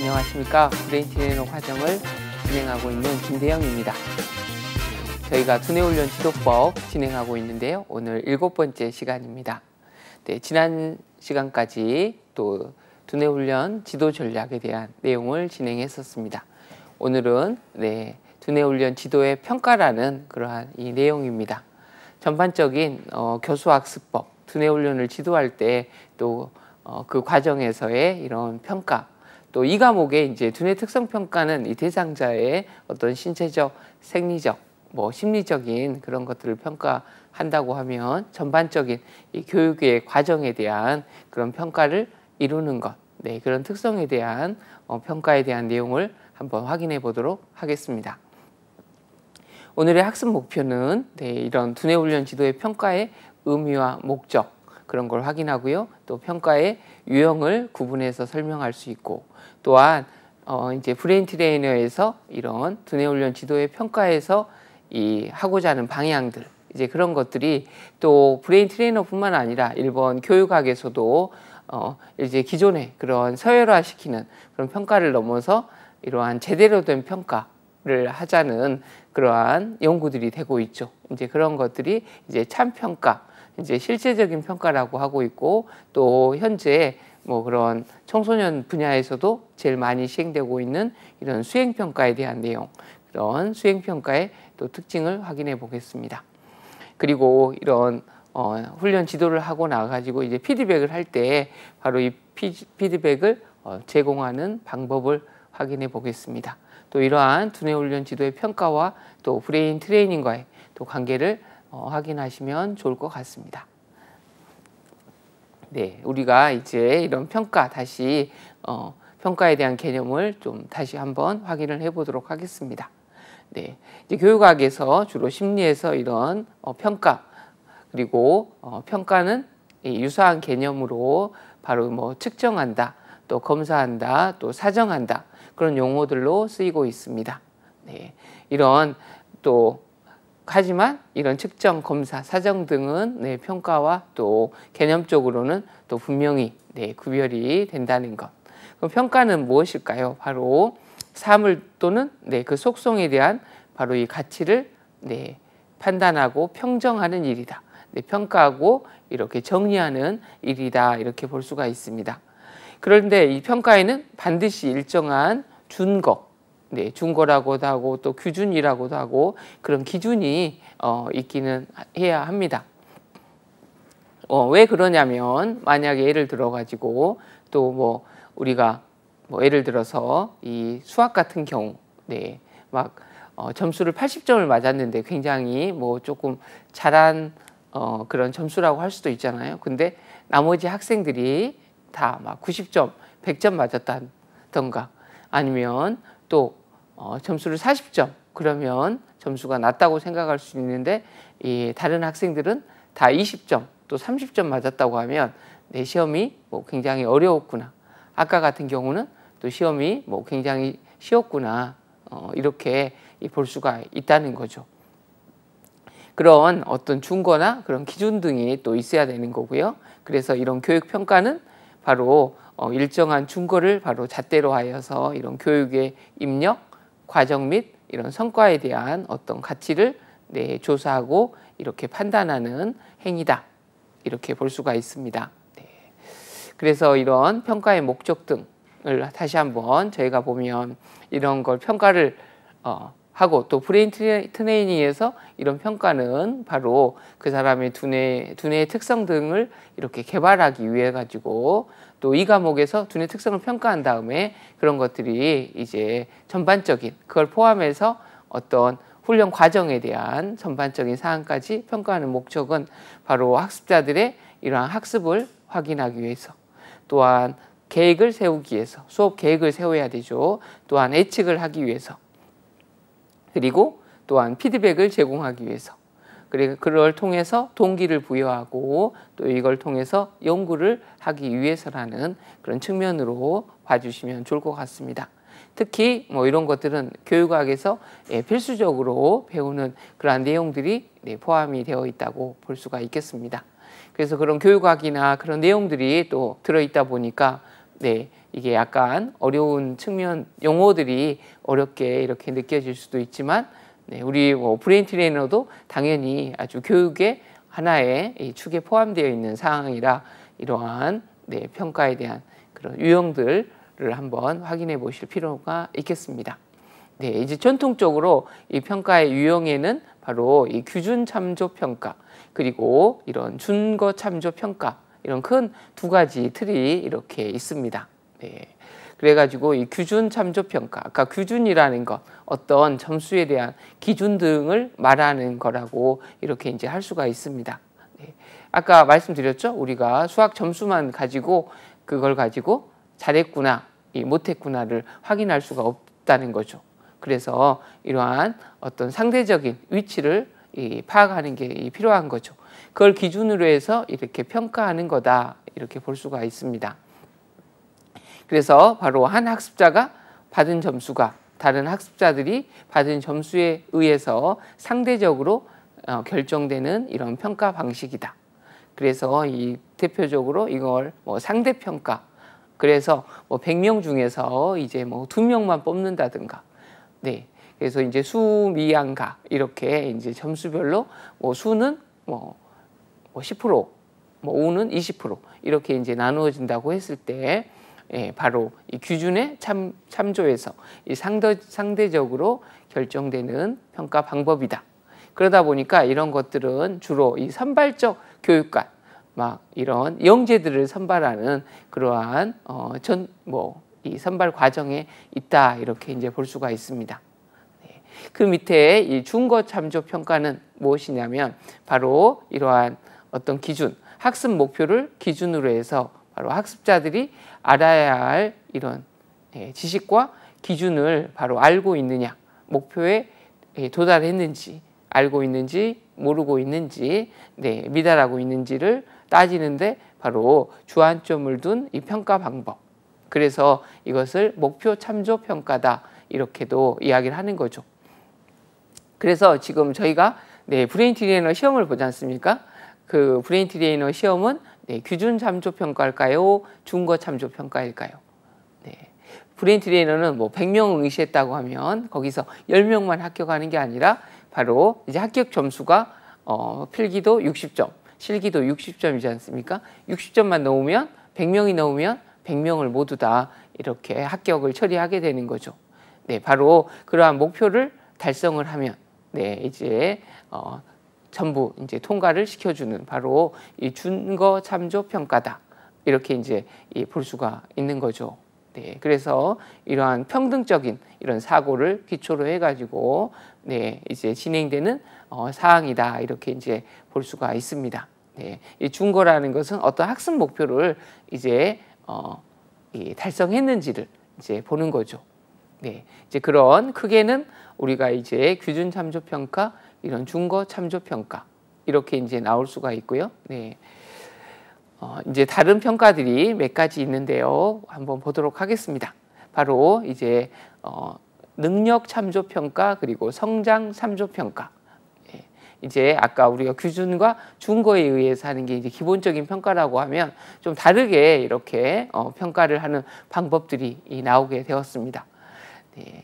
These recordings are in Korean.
안녕하십니까. 브레인 트레이너 과정을 진행하고 있는 김대영입니다. 저희가 두뇌훈련 지도법 진행하고 있는데요. 오늘 일곱 번째 시간입니다. 네, 지난 시간까지 또 두뇌훈련 지도 전략에 대한 내용을 진행했었습니다. 오늘은 네, 두뇌훈련 지도의 평가라는 그러한 이 내용입니다. 전반적인 어, 교수학습법, 두뇌훈련을 지도할 때 또그 어, 그 과정에서의 이런 평가, 또이 과목의 이제 두뇌 특성 평가는 이 대상자의 어떤 신체적, 생리적, 뭐 심리적인 그런 것들을 평가한다고 하면 전반적인 이 교육의 과정에 대한 그런 평가를 이루는 것, 네 그런 특성에 대한 어, 평가에 대한 내용을 한번 확인해 보도록 하겠습니다. 오늘의 학습 목표는 네, 이런 두뇌 훈련 지도의 평가의 의미와 목적 그런 걸 확인하고요. 또 평가의 유형을 구분해서 설명할 수 있고 또한 어 이제 브레인 트레이너에서 이런 두뇌 훈련 지도의 평가에서 이 하고자 하는 방향들 이제 그런 것들이 또 브레인 트레이너뿐만 아니라 일본 교육학에서도 어 이제 기존의 그런 서열화시키는 그런 평가를 넘어서 이러한 제대로 된 평가를 하자는 그러한 연구들이 되고 있죠. 이제 그런 것들이 이제 참평가, 이제 실제적인 평가라고 하고 있고 또 현재 뭐 그런 청소년 분야에서도 제일 많이 시행되고 있는 이런 수행평가에 대한 내용, 그런 수행평가의 또 특징을 확인해 보겠습니다. 그리고 이런 어, 훈련 지도를 하고 나가지고 이제 피드백을 할 때 바로 이 피드백을 어, 제공하는 방법을 확인해 보겠습니다. 또 이러한 두뇌 훈련 지도의 평가와 또 브레인 트레이닝과의 또 관계를 어, 확인하시면 좋을 것 같습니다. 네, 우리가 이제 이런 평가 다시 어, 평가에 대한 개념을 좀 다시 한번 확인을 해보도록 하겠습니다. 네, 이제 교육학에서 주로 심리에서 이런 어, 평가 그리고 어, 평가는 유사한 개념으로 바로 뭐 측정한다, 또 검사한다, 또 사정한다 그런 용어들로 쓰이고 있습니다. 네, 이런 또 하지만 이런 측정, 검사, 사정 등은 네, 평가와 또 개념적으로는 또 분명히 네, 구별이 된다는 것. 그럼 평가는 무엇일까요? 바로 사물 또는 네, 그 속성에 대한 바로 이 가치를 네, 판단하고 평정하는 일이다. 네, 평가하고 이렇게 정리하는 일이다. 이렇게 볼 수가 있습니다. 그런데 이 평가에는 반드시 일정한 준거, 네, 중고라고도 하고 또 규준이라고도 하고 그런 기준이 어, 있기는 해야 합니다. 어, 왜 그러냐면 만약에 예를 들어 가지고 또 뭐 우리가 뭐 예를 들어서 이 수학 같은 경우 네, 막 어, 점수를 80점을 맞았는데 굉장히 뭐 조금 잘한 어, 그런 점수라고 할 수도 있잖아요. 근데 나머지 학생들이 다 막 90점, 100점 맞았다던가 아니면 또 어, 점수를 40점 그러면 점수가 낮다고 생각할 수 있는데 이 다른 학생들은 다 20점 또 30점 맞았다고 하면 내 시험이 뭐 굉장히 어려웠구나 아까 같은 경우는 또 시험이 뭐 굉장히 쉬웠구나 어, 이렇게 볼 수가 있다는 거죠. 그런 어떤 중거나 그런 기준 등이 또 있어야 되는 거고요. 그래서 이런 교육 평가는 바로 어, 일정한 중거를 바로 잣대로 하여서 이런 교육의 입력 과정 및 이런 성과에 대한 어떤 가치를 네, 조사하고 이렇게 판단하는 행위다 이렇게 볼 수가 있습니다. 네. 그래서 이런 평가의 목적 등을 다시 한번 저희가 보면 이런 걸 평가를 어, 하고 또 브레인 트레이닝에서 이런 평가는 바로 그 사람의 두뇌, 두뇌의 특성 등을 이렇게 개발하기 위해 가지고 또이 과목에서 두뇌 특성을 평가한 다음에 그런 것들이 이제 전반적인 그걸 포함해서 어떤 훈련 과정에 대한 전반적인 사항까지 평가하는 목적은 바로 학습자들의 이러한 학습을 확인하기 위해서 또한 계획을 세우기 위해서 수업 계획을 세워야 되죠. 또한 예측을 하기 위해서 그리고 또한 피드백을 제공하기 위해서 그리고 그걸 통해서 동기를 부여하고 또 이걸 통해서 연구를 하기 위해서라는 그런 측면으로 봐주시면 좋을 것 같습니다. 특히 뭐 이런 것들은 교육학에서 예, 필수적으로 배우는 그러한 내용들이 네, 포함이 되어 있다고 볼 수가 있겠습니다. 그래서 그런 교육학이나 그런 내용들이 또 들어있다 보니까 네, 이게 약간 어려운 측면 용어들이 어렵게 이렇게 느껴질 수도 있지만 네, 우리 뭐 오프레인 트레이너도 당연히 아주 교육의 하나의 축에 포함되어 있는 상황이라 이러한 네, 평가에 대한 그런 유형들을 한번 확인해 보실 필요가 있겠습니다. 네, 이제 전통적으로 이 평가의 유형에는 바로 이 규준 참조 평가 그리고 이런 준거 참조 평가 이런 큰 두 가지 틀이 이렇게 있습니다. 네. 그래가지고 이 규준 참조 평가, 아까 규준이라는 것, 어떤 점수에 대한 기준 등을 말하는 거라고 이렇게 이제 할 수가 있습니다. 네. 아까 말씀드렸죠? 우리가 수학 점수만 가지고 그걸 가지고 잘했구나, 못했구나를 확인할 수가 없다는 거죠. 그래서 이러한 어떤 상대적인 위치를 파악하는 게 필요한 거죠. 그걸 기준으로 해서 이렇게 평가하는 거다 이렇게 볼 수가 있습니다. 그래서 바로 한 학습자가 받은 점수가 다른 학습자들이 받은 점수에 의해서 상대적으로 어, 결정되는 이런 평가 방식이다. 그래서 이 대표적으로 이걸 뭐 상대평가 그래서 뭐 100명 중에서 이제 뭐 2명만 뽑는다든가 네. 그래서 이제 수, 미, 양가 이렇게 이제 점수별로 뭐 수는 뭐 10%, 뭐 5는 뭐 20% 이렇게 이제 나누어진다고 했을 때 예, 바로 이 규준에 참, 참조해서 이 상대, 상대적으로 결정되는 평가 방법이다. 그러다 보니까 이런 것들은 주로 이 선발적 교육관, 막 이런 영재들을 선발하는 그러한 어, 전, 뭐, 이 선발 과정에 있다. 이렇게 이제 볼 수가 있습니다. 네. 그 밑에 이 중거 참조 평가는 무엇이냐면 바로 이러한 어떤 기준, 학습 목표를 기준으로 해서 바로 학습자들이 알아야 할 이런 예, 지식과 기준을 바로 알고 있느냐, 목표에 예, 도달했는지, 알고 있는지, 모르고 있는지, 네, 미달하고 있는지를 따지는데 바로 주안점을 둔 이 평가 방법. 그래서 이것을 목표 참조 평가다 이렇게도 이야기를 하는 거죠. 그래서 지금 저희가 네, 브레인 트레이너 시험을 보지 않습니까? 그 브레인 트레이너 시험은 네, 규준 참조 평가일까요? 중거 참조 평가일까요? 네. 브레인 트레이너는 뭐 100명 응시했다고 하면 거기서 10명만 합격하는 게 아니라 바로 이제 합격 점수가 어, 필기도 60점, 실기도 60점이지 않습니까? 60점만 넘으면 100명이 넘으면 100명을 모두 다 이렇게 합격을 처리하게 되는 거죠. 네, 바로 그러한 목표를 달성을 하면 네, 이제 어, 전부 이제 통과를 시켜주는 바로 이 준거 참조 평가다 이렇게 이제 볼 수가 있는 거죠. 네, 그래서 이러한 평등적인 이런 사고를 기초로 해가지고 네, 이제 진행되는 어, 사항이다 이렇게 이제 볼 수가 있습니다. 네, 이 준거라는 것은 어떤 학습 목표를 이제 어, 이 달성했는지를 이제 보는 거죠. 네, 이제 그런 크게는 우리가 이제 규준 참조 평가 이런 중거 참조 평가 이렇게 이제 나올 수가 있고요. 네. 어, 이제 다른 평가들이 몇 가지 있는데요. 한번 보도록 하겠습니다. 바로 이제 어, 능력 참조 평가 그리고 성장 참조 평가. 예, 이제 아까 우리가 규준과 준거에 의해서 하는 게 이제 기본적인 평가라고 하면 좀 다르게 이렇게 어, 평가를 하는 방법들이 나오게 되었습니다.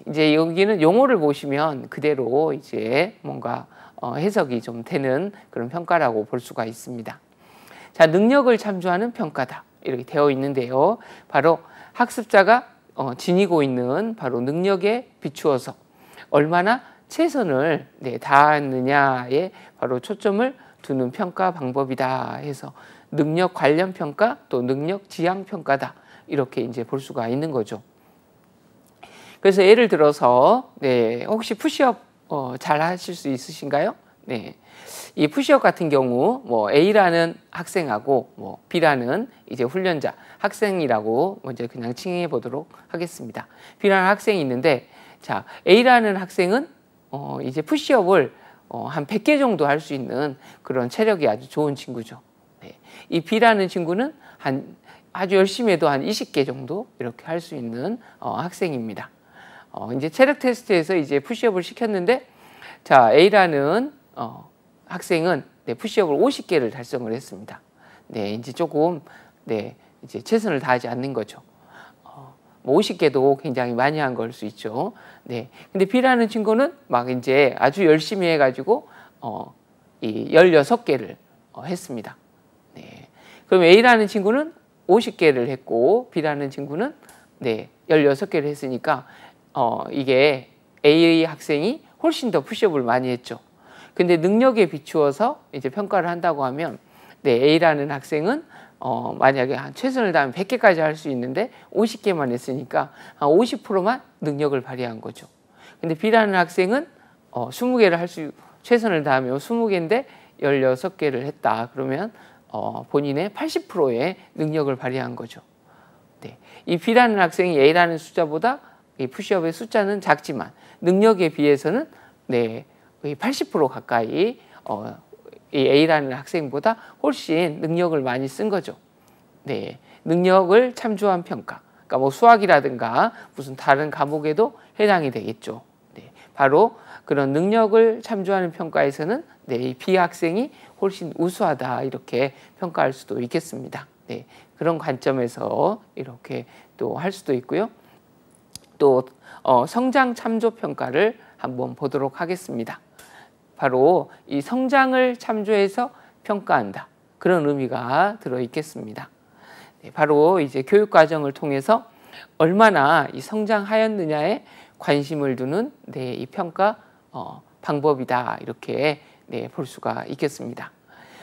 이제 여기는 용어를 보시면 그대로 이제 뭔가 어, 해석이 좀 되는 그런 평가라고 볼 수가 있습니다. 자, 능력을 참조하는 평가다. 이렇게 되어 있는데요. 바로 학습자가 어, 지니고 있는 바로 능력에 비추어서 얼마나 최선을 네, 다하느냐에 바로 초점을 두는 평가 방법이다 해서 능력 관련 평가 또 능력 지향 평가다 이렇게 이제 볼 수가 있는 거죠. 그래서 예를 들어서 네, 혹시 푸시업 어, 잘 하실 수 있으신가요? 네. 이 푸시업 같은 경우 뭐 A라는 학생하고 뭐 B라는 이제 훈련자 학생이라고 먼저 그냥 칭해 보도록 하겠습니다. B라는 학생이 있는데 자, A라는 학생은 어 이제 푸시업을 어한 100개 정도 할 수 있는 그런 체력이 아주 좋은 친구죠. 네. 이 B라는 친구는 한 아주 열심히 해도 한 20개 정도 이렇게 할 수 있는 어 학생입니다. 어, 이제 체력 테스트에서 이제 푸시업을 시켰는데 자 A라는 어, 학생은 네, 푸시업을 50개를 달성을 했습니다. 네, 이제 조금 네, 이제 최선을 다하지 않는 거죠. 어, 50개도 뭐 굉장히 많이 한 걸 수 있죠. 네, 근데 B라는 친구는 막 이제 아주 열심히 해가지고 어, 이 16개를 어, 했습니다. 네, 그럼 A라는 친구는 50개를 했고 B라는 친구는 네, 16개를 했으니까 어, 이게 A 학생이 훨씬 더 푸시업을 많이 했죠. 근데 능력에 비추어서 이제 평가를 한다고 하면 네, A라는 학생은 어, 만약에 한 최선을 다하면 100개까지 할 수 있는데 50개만 했으니까 한 50%만 능력을 발휘한 거죠. 근데 B라는 학생은 어, 20개를 할 수 최선을 다하면 20개인데 16개를 했다. 그러면 어, 본인의 80%의 능력을 발휘한 거죠. 네. 이 B라는 학생이 A라는 숫자보다 이 푸시업의 숫자는 작지만 능력에 비해서는 네, 거의 80% 가까이 어, 이 A라는 학생보다 훨씬 능력을 많이 쓴 거죠. 네, 능력을 참조한 평가. 그러니까 뭐 수학이라든가 무슨 다른 과목에도 해당이 되겠죠. 네, 바로 그런 능력을 참조하는 평가에서는 네, 이 B 학생이 훨씬 우수하다 이렇게 평가할 수도 있겠습니다. 네, 그런 관점에서 이렇게 또 할 수도 있고요. 또 어, 성장 참조 평가를 한번 보도록 하겠습니다. 바로 이 성장을 참조해서 평가한다. 그런 의미가 들어 있겠습니다. 네, 바로 이제 교육 과정을 통해서 얼마나 이 성장하였느냐에 관심을 두는 네, 이 평가 어, 방법이다 이렇게 네, 볼 수가 있겠습니다.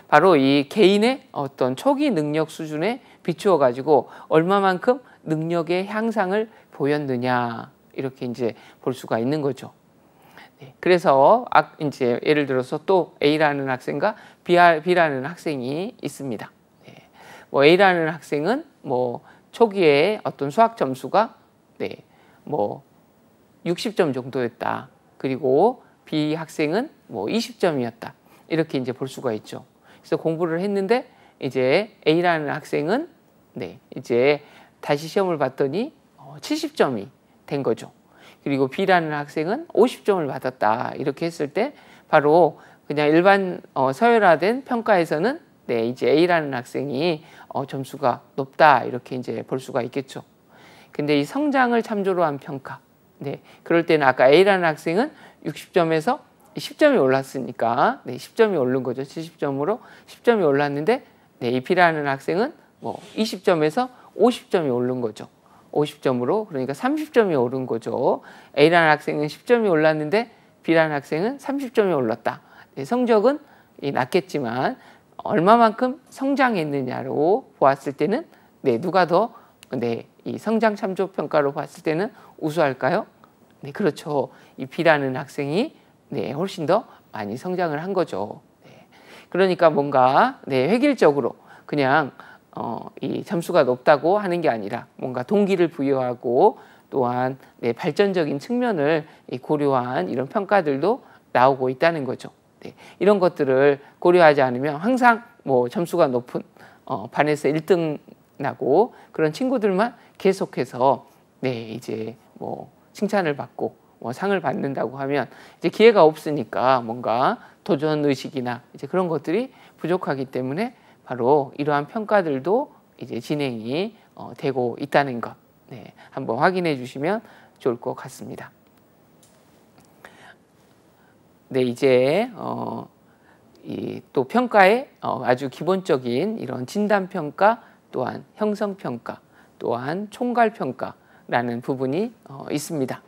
바로 이 개인의 어떤 초기 능력 수준에 비추어 가지고 얼마만큼 능력의 향상을 보였느냐 이렇게 이제 볼 수가 있는 거죠. 네, 그래서 이제 예를 들어서 또 A라는 학생과 B라는 학생이 있습니다. 네, 뭐 A라는 학생은 뭐 초기에 어떤 수학 점수가 네, 뭐 60점 정도였다. 그리고 B 학생은 뭐 20점이었다. 이렇게 이제 볼 수가 있죠. 그래서 공부를 했는데 이제 A라는 학생은 네, 이제 다시 시험을 봤더니 70점이 된 거죠. 그리고 B라는 학생은 50점을 받았다. 이렇게 했을 때 바로 그냥 일반 어, 서열화된 평가에서는 네, 이제 A라는 학생이 어, 점수가 높다. 이렇게 이제 볼 수가 있겠죠. 근데 이 성장을 참조로 한 평가. 네, 그럴 때는 아까 A라는 학생은 60점에서 10점이 올랐으니까 네, 10점이 오른 거죠. 70점으로 10점이 올랐는데 네, B라는 학생은 뭐 20점에서 50점이 오른 거죠. 50점으로 그러니까 30점이 오른 거죠. A라는 학생은 10점이 올랐는데 B라는 학생은 30점이 올랐다. 네, 성적은 낮겠지만 얼마만큼 성장했느냐로 보았을 때는 네, 누가 더 네, 이 성장 참조 평가로 봤을 때는 우수할까요? 네, 그렇죠. 이 B라는 학생이 네, 훨씬 더 많이 성장을 한 거죠. 네. 그러니까 뭔가 네, 획일적으로 그냥 어, 이 점수가 높다고 하는 게 아니라 뭔가 동기를 부여하고 또한 네, 발전적인 측면을 고려한 이런 평가들도 나오고 있다는 거죠. 네, 이런 것들을 고려하지 않으면 항상 뭐 점수가 높은 어, 반에서 1등 나고 그런 친구들만 계속해서 네, 이제 뭐 칭찬을 받고 뭐 상을 받는다고 하면 이제 기회가 없으니까 뭔가 도전 의식이나 이제 그런 것들이 부족하기 때문에 바로 이러한 평가들도 이제 진행이 어, 되고 있다는 것 네, 한번 확인해 주시면 좋을 것 같습니다. 네, 이제 어, 또 평가의 어, 아주 기본적인 이런 진단 평가 또한 형성 평가 또한 총괄 평가라는 부분이 어, 있습니다.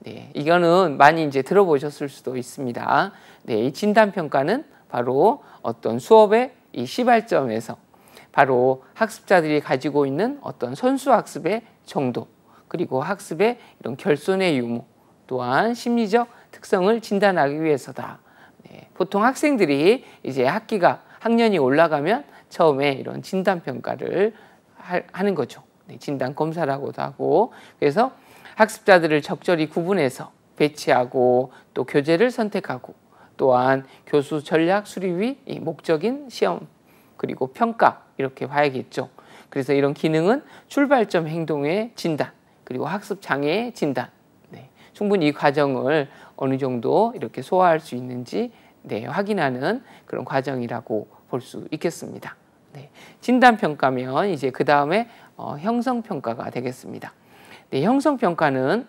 네, 이거는 많이 이제 들어보셨을 수도 있습니다. 네, 이 진단 평가는 바로 어떤 수업의 이 시발점에서 바로 학습자들이 가지고 있는 어떤 선수 학습의 정도 그리고 학습의 이런 결손의 유무 또한 심리적 특성을 진단하기 위해서다. 네, 보통 학생들이 이제 학기가 학년이 올라가면 처음에 이런 진단 평가를 하는 거죠. 네, 진단 검사라고도 하고 그래서 학습자들을 적절히 구분해서 배치하고 또 교재를 선택하고 또한 교수 전략 수립이 목적인 시험 그리고 평가 이렇게 봐야겠죠. 그래서 이런 기능은 출발점 행동의 진단 그리고 학습 장애의 진단 네, 충분히 이 과정을 어느 정도 이렇게 소화할 수 있는지 네, 확인하는 그런 과정이라고 볼 수 있겠습니다. 네, 진단 평가면 이제 그 다음에 어, 형성 평가가 되겠습니다. 네, 형성 평가는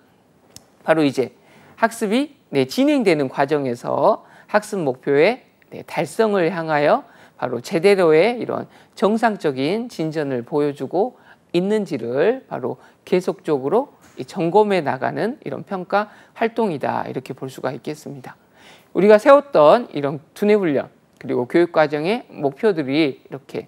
바로 이제 학습이 네, 진행되는 과정에서 학습 목표의 네, 달성을 향하여 바로 제대로의 이런 정상적인 진전을 보여주고 있는지를 바로 계속적으로 점검해 나가는 이런 평가 활동이다 이렇게 볼 수가 있겠습니다. 우리가 세웠던 이런 두뇌 훈련 그리고 교육 과정의 목표들이 이렇게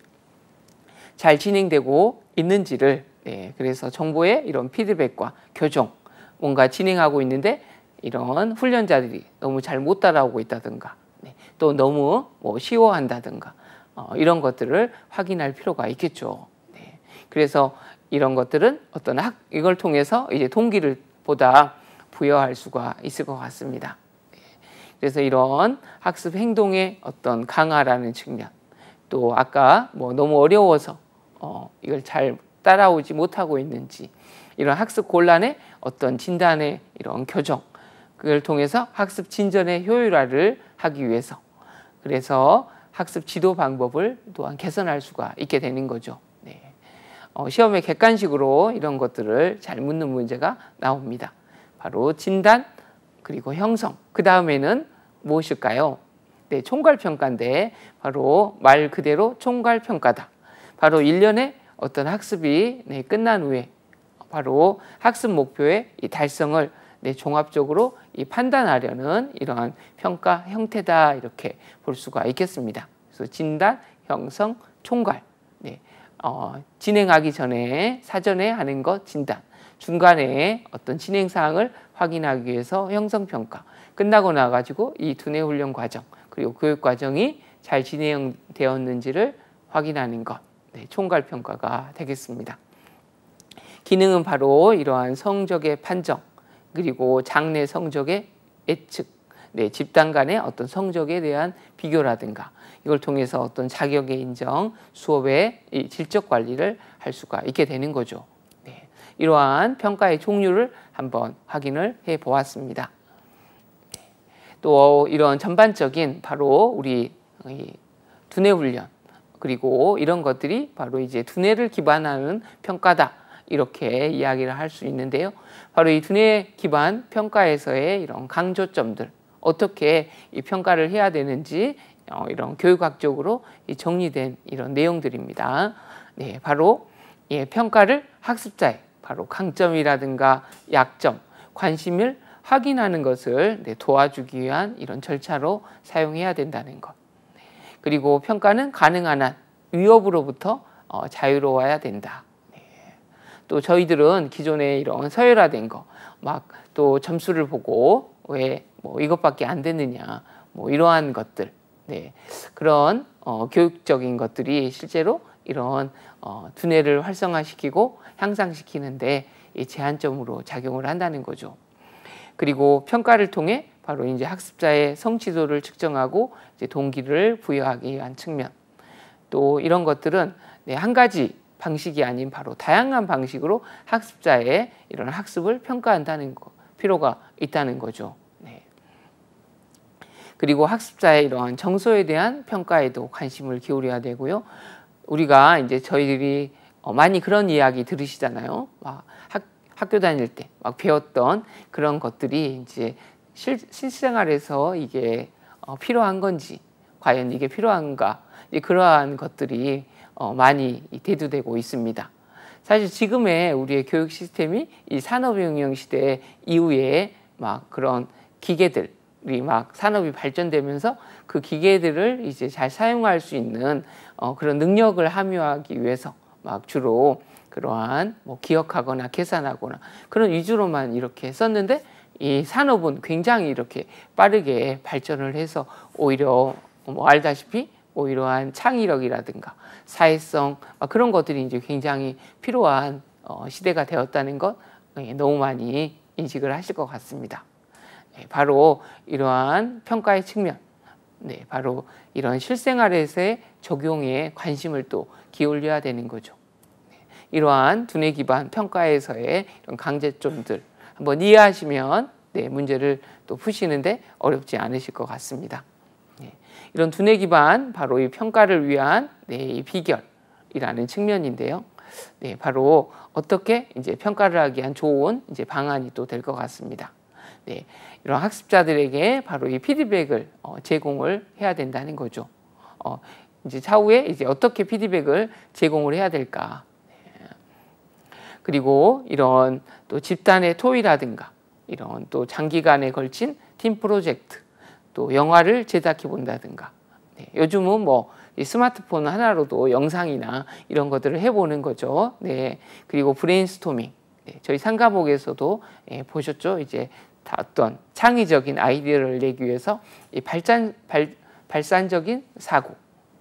잘 진행되고 있는지를 네, 그래서 정보의 이런 피드백과 교정 뭔가 진행하고 있는데 이런 훈련자들이 너무 잘 못 따라오고 있다든가 네. 또 너무 뭐 쉬워한다든가 어, 이런 것들을 확인할 필요가 있겠죠. 네. 그래서 이런 것들은 어떤 학 이걸 통해서 이제 동기를 보다 부여할 수가 있을 것 같습니다. 네. 그래서 이런 학습 행동의 어떤 강화라는 측면 또 아까 뭐 너무 어려워서 어, 이걸 잘 따라오지 못하고 있는지 이런 학습 곤란의 어떤 진단의 이런 교정 그걸 통해서 학습 진전의 효율화를 하기 위해서 그래서 학습 지도 방법을 또한 개선할 수가 있게 되는 거죠. 네. 어, 시험의 객관식으로 이런 것들을 잘 묻는 문제가 나옵니다. 바로 진단 그리고 형성 그 다음에는 무엇일까요? 네, 총괄평가인데 바로 말 그대로 총괄평가다. 바로 일련의 어떤 학습이 네, 끝난 후에 바로 학습 목표의 달성을 네, 종합적으로 이 판단하려는 이러한 평가 형태다 이렇게 볼 수가 있겠습니다. 그래서 진단, 형성, 총괄. 네, 어, 진행하기 전에 사전에 하는 것 진단. 중간에 어떤 진행 사항을 확인하기 위해서 형성 평가. 끝나고 나 가지고 이 두뇌 훈련 과정 그리고 교육 과정이 잘 진행되었는지를 확인하는 것. 네, 총괄 평가가 되겠습니다. 기능은 바로 이러한 성적의 판정, 그리고 장래 성적의 예측, 네, 집단 간의 어떤 성적에 대한 비교라든가 이걸 통해서 어떤 자격의 인정, 수업의 질적 관리를 할 수가 있게 되는 거죠. 네, 이러한 평가의 종류를 한번 확인을 해 보았습니다. 또 이런 전반적인 바로 우리 두뇌 훈련 그리고 이런 것들이 바로 이제 두뇌를 기반하는 평가다. 이렇게 이야기를 할 수 있는데요. 바로 이 두뇌 기반 평가에서의 이런 강조점들 어떻게 이 평가를 해야 되는지 어, 이런 교육학적으로 정리된 이런 내용들입니다. 네, 바로 예, 평가를 학습자의 바로 강점이라든가 약점, 관심을 확인하는 것을 네, 도와주기 위한 이런 절차로 사용해야 된다는 것. 그리고 평가는 가능한 한 위협으로부터 어, 자유로워야 된다. 또 저희들은 기존에 이런 서열화된 거막 또 점수를 보고 왜 뭐 이것밖에 안 됐느냐 뭐 이러한 것들 네 그런 어, 교육적인 것들이 실제로 이런 어, 두뇌를 활성화시키고 향상시키는데 제한점으로 작용을 한다는 거죠. 그리고 평가를 통해 바로 이제 학습자의 성취도를 측정하고 이제 동기를 부여하기 위한 측면 또 이런 것들은 네, 한 가지 방식이 아닌 바로 다양한 방식으로 학습자의 이런 학습을 평가한다는 거, 필요가 있다는 거죠. 네. 그리고 학습자의 이러한 정서에 대한 평가에도 관심을 기울여야 되고요. 우리가 이제 저희들이 어, 많이 그런 이야기 들으시잖아요. 막 학, 학교 다닐 때 막 배웠던 그런 것들이 이제 실, 실생활에서 이게 어, 필요한 건지 과연 이게 필요한가 그러한 것들이 어, 많이 대두되고 있습니다. 사실 지금의 우리의 교육 시스템이 이 산업혁명 시대 이후에 막 그런 기계들이 막 산업이 발전되면서 그 기계들을 이제 잘 사용할 수 있는 어, 그런 능력을 함유하기 위해서 막 주로 그러한 뭐 기억하거나 계산하거나 그런 위주로만 이렇게 썼는데 이 산업은 굉장히 이렇게 빠르게 발전을 해서 오히려 뭐 알다시피 이러한 창의력이라든가 사회성 그런 것들이 이제 굉장히 필요한 어, 시대가 되었다는 것 예, 너무 많이 인식을 하실 것 같습니다. 예, 바로 이러한 평가의 측면, 네, 바로 이런 실생활에서의 적용에 관심을 또 기울여야 되는 거죠. 네, 이러한 두뇌 기반 평가에서의 이런 강제점들 한번 이해하시면 네, 문제를 또 푸시는데 어렵지 않으실 것 같습니다. 이런 두뇌 기반 바로 이 평가를 위한 네, 이 비결이라는 측면인데요. 네, 바로 어떻게 이제 평가를 하기 위한 좋은 이제 방안이 또 될 것 같습니다. 네, 이런 학습자들에게 바로 이 피드백을 어, 제공을 해야 된다는 거죠. 어, 이제 차후에 이제 어떻게 피드백을 제공을 해야 될까. 네. 그리고 이런 또 집단의 토의라든가 이런 또 장기간에 걸친 팀 프로젝트 또 영화를 제작해 본다든가 네, 요즘은 뭐 스마트폰 하나로도 영상이나 이런 것들을 해보는 거죠. 네, 그리고 브레인스토밍. 네, 저희 상가목에서도 예, 보셨죠? 이제 어떤 창의적인 아이디어를 내기 위해서 이 발전, 발, 발산적인 사고,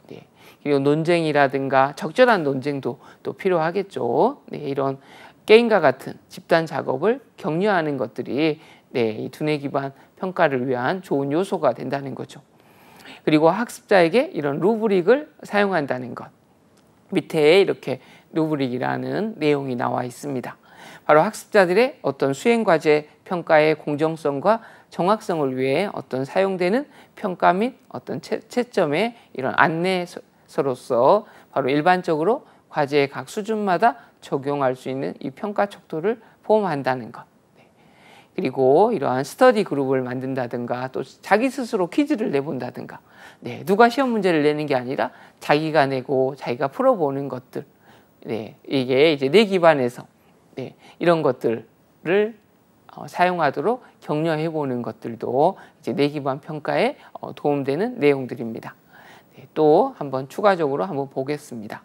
네, 그리고 논쟁이라든가 적절한 논쟁도 또 필요하겠죠. 네, 이런 게임과 같은 집단 작업을 격려하는 것들이 네, 이 두뇌 기반 평가를 위한 좋은 요소가 된다는 거죠. 그리고 학습자에게 이런 루브릭을 사용한다는 것. 밑에 이렇게 루브릭이라는 내용이 나와 있습니다. 바로 학습자들의 어떤 수행 과제 평가의 공정성과 정확성을 위해 어떤 사용되는 평가 및 어떤 채, 점의 이런 안내서로서 바로 일반적으로 과제의 각 수준마다 적용할 수 있는 이 평가 척도를 포함한다는 것. 그리고 이러한 스터디 그룹을 만든다든가 또 자기 스스로 퀴즈를 내본다든가 네, 누가 시험 문제를 내는 게 아니라 자기가 내고 자기가 풀어보는 것들 네, 이게 이제 내 기반에서 네, 이런 것들을 어, 사용하도록 격려해 보는 것들도 이제 내 기반 평가에 어, 도움되는 내용들입니다. 네, 또 한번 추가적으로 한번 보겠습니다.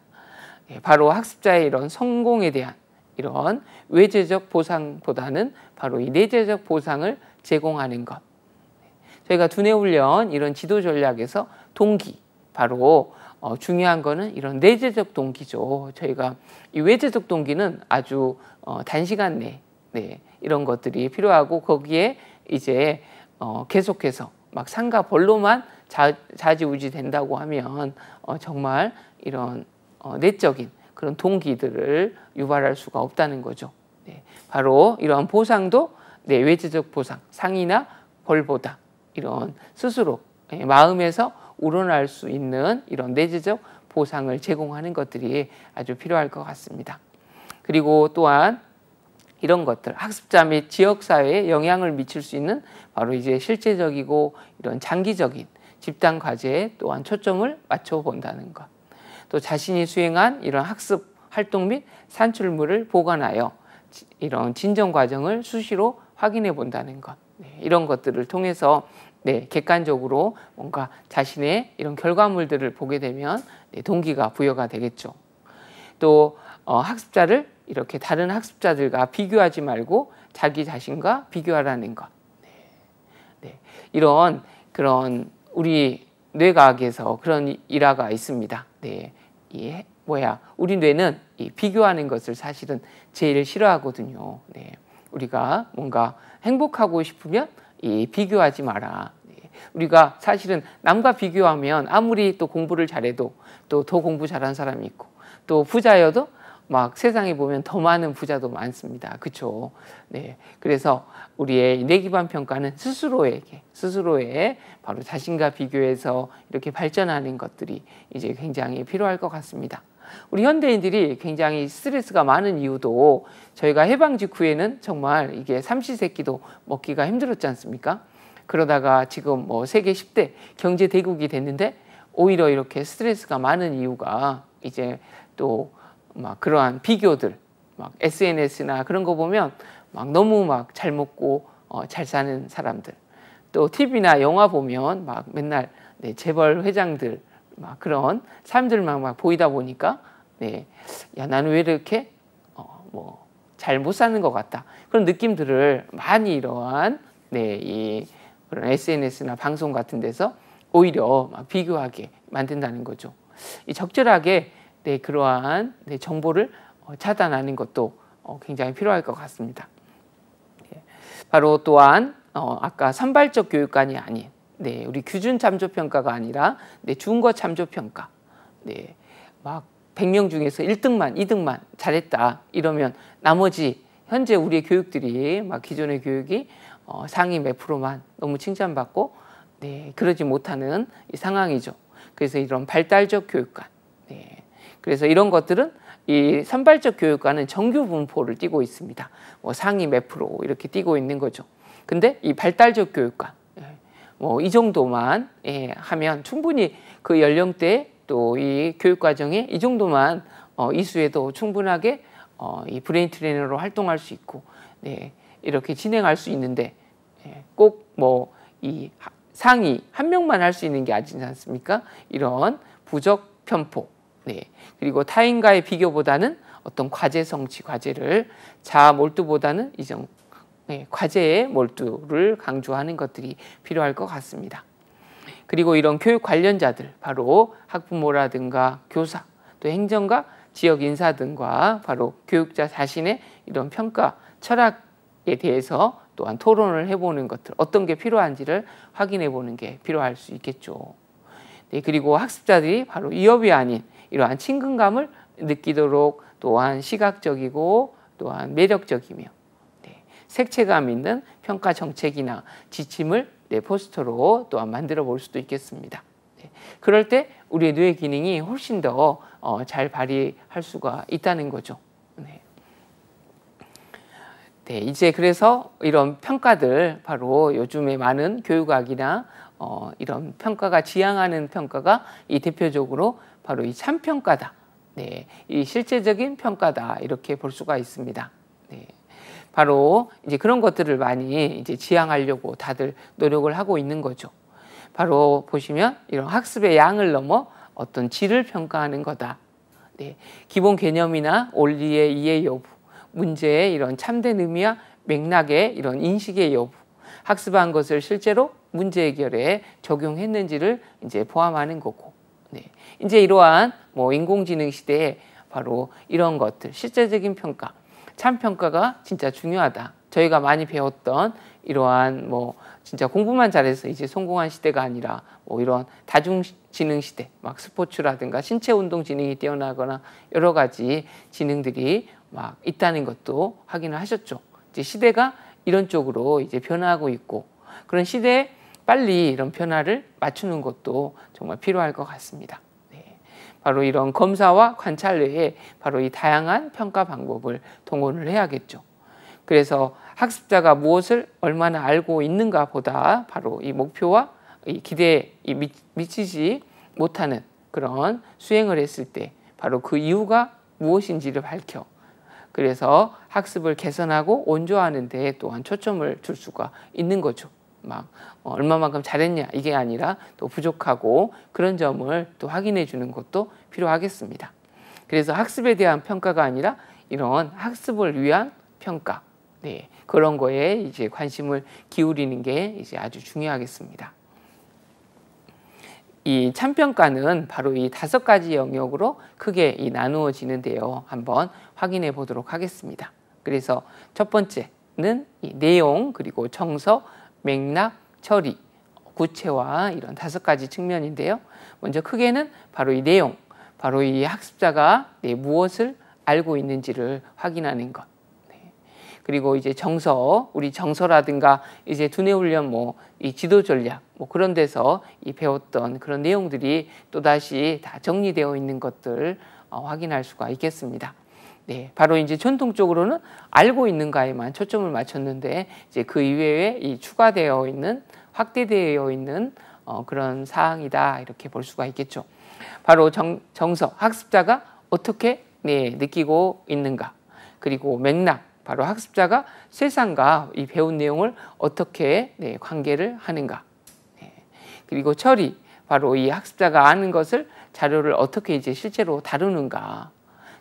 네, 바로 학습자의 이런 성공에 대한 이런 외재적 보상보다는 바로 이 내재적 보상을 제공하는 것. 저희가 두뇌 훈련 이런 지도 전략에서 동기 바로 어, 중요한 거는 이런 내재적 동기죠. 저희가 이 외재적 동기는 아주 어, 단시간 내 네, 이런 것들이 필요하고 거기에 이제 어, 계속해서 막 상가 벌로만 자, 지우지 된다고 하면 어, 정말 이런 어, 내적인 그런 동기들을 유발할 수가 없다는 거죠. 네, 바로 이러한 보상도 네, 외재적 보상, 상이나 벌보다 이런 스스로 네, 마음에서 우러날 수 있는 이런 내재적 보상을 제공하는 것들이 아주 필요할 것 같습니다. 그리고 또한 이런 것들 학습자 및 지역사회에 영향을 미칠 수 있는 바로 이제 실제적이고 이런 장기적인 집단 과제에 또한 초점을 맞춰 본다는 것. 또 자신이 수행한 이런 학습 활동 및 산출물을 보관하여 이런 진정 과정을 수시로 확인해 본다는 것 네, 이런 것들을 통해서 네, 객관적으로 뭔가 자신의 이런 결과물들을 보게 되면 네, 동기가 부여가 되겠죠. 또 어, 학습자를 이렇게 다른 학습자들과 비교하지 말고 자기 자신과 비교하라는 것. 네, 네. 이런 그런 우리 뇌과학에서 그런 일화가 있습니다. 네, 이 뭐야 우리 뇌는 이 비교하는 것을 사실은 제일 싫어하거든요. 네. 우리가 뭔가 행복하고 싶으면 이 비교하지 마라. 네, 우리가 사실은 남과 비교하면 아무리 또 공부를 잘해도 또 더 공부 잘한 사람이 있고 또 부자여도 막 세상에 보면 더 많은 부자도 많습니다. 그렇죠? 네. 그래서 우리의 내기반 평가는 스스로에게 스스로의 바로 자신과 비교해서 이렇게 발전하는 것들이 이제 굉장히 필요할 것 같습니다. 우리 현대인들이 굉장히 스트레스가 많은 이유도 저희가 해방 직후에는 정말 이게 삼시세끼도 먹기가 힘들었지 않습니까? 그러다가 지금 뭐 세계 10대 경제 대국이 됐는데 오히려 이렇게 스트레스가 많은 이유가 이제 또막 그러한 비교들 막 SNS나 그런 거 보면 막 너무 막 잘 먹고 어, 잘 사는 사람들 또 TV나 영화 보면 막 맨날 네, 재벌 회장들 막 그런 사람들만 막 보이다 보니까 네, 야 나는 왜 이렇게 어, 뭐잘 못 사는 것 같다 그런 느낌들을 많이 이러한 네, 이 그런 SNS나 방송 같은 데서 오히려 막 비교하게 만든다는 거죠. 이 적절하게 네, 그러한 네, 정보를 어, 차단하는 것도 어, 굉장히 필요할 것 같습니다. 예. 바로 또한 어, 아까 선발적 교육관이 아닌 네, 우리 규준 참조 평가가 아니라 네, 준거 참조 평가. 네. 막 100명 중에서 1등만, 2등만 잘했다. 이러면 나머지 현재 우리의 교육들이 막 기존의 교육이 어, 상위 몇 프로만 너무 칭찬받고 네, 그러지 못하는 상황이죠. 그래서 이런 발달적 교육관. 네. 그래서 이런 것들은 이 선발적 교육과는 정규 분포를 띠고 있습니다. 뭐 상위 몇 프로 이렇게 띠고 있는 거죠. 근데 이 발달적 교육과 예, 뭐이 정도만 예, 하면 충분히 그 연령대 또 이 교육 과정에 이 정도만 어, 이수해도 충분하게 어, 이 브레인 트레이너로 활동할 수 있고 네, 이렇게 진행할 수 있는데 예, 꼭뭐 이 상위 한 명만 할 수 있는 게 아니지 않습니까? 이런 부적 편포 네. 그리고 타인과의 비교보다는 어떤 과제 성취 과제를 자아 몰두보다는 이전 네, 과제의 몰두를 강조하는 것들이 필요할 것 같습니다. 그리고 이런 교육 관련자들 바로 학부모라든가 교사 또 행정과 지역 인사 등과 바로 교육자 자신의 이런 평가 철학에 대해서 또한 토론을 해보는 것들 어떤 게 필요한지를 확인해 보는 게 필요할 수 있겠죠. 네, 그리고 학습자들이 바로 위협이 아닌 이러한 친근감을 느끼도록 또한 시각적이고 또한 매력적이며 네, 색채감 있는 평가 정책이나 지침을 네, 포스터로 또한 만들어 볼 수도 있겠습니다. 네, 그럴 때 우리의 뇌 기능이 훨씬 더잘 어, 발휘할 수가 있다는 거죠. 네. 네, 이제 그래서 이런 평가들 바로 요즘에 많은 교육학이나 어, 이런 평가가 지향하는 평가가 이 대표적으로 바로 이 참평가다. 네, 이 실제적인 평가다 이렇게 볼 수가 있습니다. 네. 바로 이제 그런 것들을 많이 이제 지향하려고 다들 노력을 하고 있는 거죠. 바로 보시면 이런 학습의 양을 넘어 어떤 질을 평가하는 거다. 네, 기본 개념이나 원리의 이해 여부, 문제의 이런 참된 의미와 맥락의 이런 인식의 여부, 학습한 것을 실제로 문제 해결에 적용했는지를 이제 포함하는 거고, 네. 이제 이러한 뭐 인공지능 시대에 바로 이런 것들 실제적인 평가, 참 평가가 진짜 중요하다. 저희가 많이 배웠던 이러한 뭐 진짜 공부만 잘해서 이제 성공한 시대가 아니라 뭐 이런 다중지능 시대, 막 스포츠라든가 신체 운동 지능이 뛰어나거나 여러 가지 지능들이 막 있다는 것도 확인을 하셨죠. 이제 시대가 이런 쪽으로 이제 변화하고 있고 그런 시대에 빨리 이런 변화를 맞추는 것도 정말 필요할 것 같습니다. 네. 바로 이런 검사와 관찰 외에 바로 이 다양한 평가 방법을 동원을 해야겠죠. 그래서 학습자가 무엇을 얼마나 알고 있는가 보다 바로 이 목표와 이 기대에 미치지 못하는 그런 수행을 했을 때 바로 그 이유가 무엇인지를 밝혀 그래서 학습을 개선하고 온조하는 데 또한 초점을 줄 수가 있는 거죠. 막 어, 얼마만큼 잘했냐 이게 아니라 또 부족하고 그런 점을 또 확인해 주는 것도 필요하겠습니다. 그래서 학습에 대한 평가가 아니라 이런 학습을 위한 평가 네, 그런 거에 이제 관심을 기울이는 게 이제 아주 중요하겠습니다. 이 참평가는 바로 이 다섯 가지 영역으로 크게 이 나누어지는데요. 한번 확인해 보도록 하겠습니다. 그래서 첫 번째는 이 내용 그리고 정서 맥락, 처리, 구체화 이런 다섯 가지 측면인데요. 먼저 크게는 바로 이 내용, 바로 이 학습자가 네, 무엇을 알고 있는지를 확인하는 것. 네. 그리고 이제 정서, 우리 정서라든가 이제 두뇌 훈련 뭐 이 지도 전략 뭐 그런 데서 이 배웠던 그런 내용들이 또 다시 다 정리되어 있는 것들 어, 확인할 수가 있겠습니다. 네, 바로 이제 전통적으로는 알고 있는가에만 초점을 맞췄는데 이제 그 이외에 이 추가되어 있는 확대되어 있는 어, 그런 사항이다 이렇게 볼 수가 있겠죠. 바로 정, 정서 학습자가 어떻게 네, 느끼고 있는가 그리고 맥락 바로 학습자가 세상과 이 배운 내용을 어떻게 네, 관계를 하는가 네, 그리고 처리 바로 이 학습자가 아는 것을 자료를 어떻게 이제 실제로 다루는가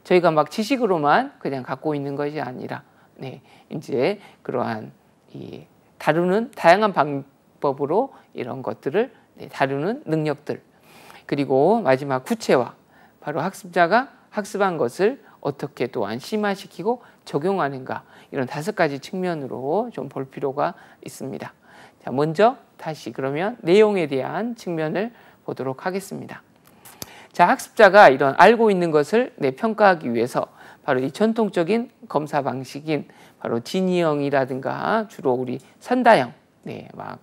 저희가 막 지식으로만 그냥 갖고 있는 것이 아니라 네, 이제 그러한 이 다루는 다양한 방법으로 이런 것들을 네, 다루는 능력들 그리고 마지막 구체화 바로 학습자가 학습한 것을 어떻게 또한 심화시키고 적용하는가 이런 다섯 가지 측면으로 좀 볼 필요가 있습니다. 자, 먼저 다시 그러면 내용에 대한 측면을 보도록 하겠습니다. 자, 학습자가 이런 알고 있는 것을 네, 평가하기 위해서 바로 이 전통적인 검사 방식인 바로 진이형이라든가 주로 우리 산다형, 네, 막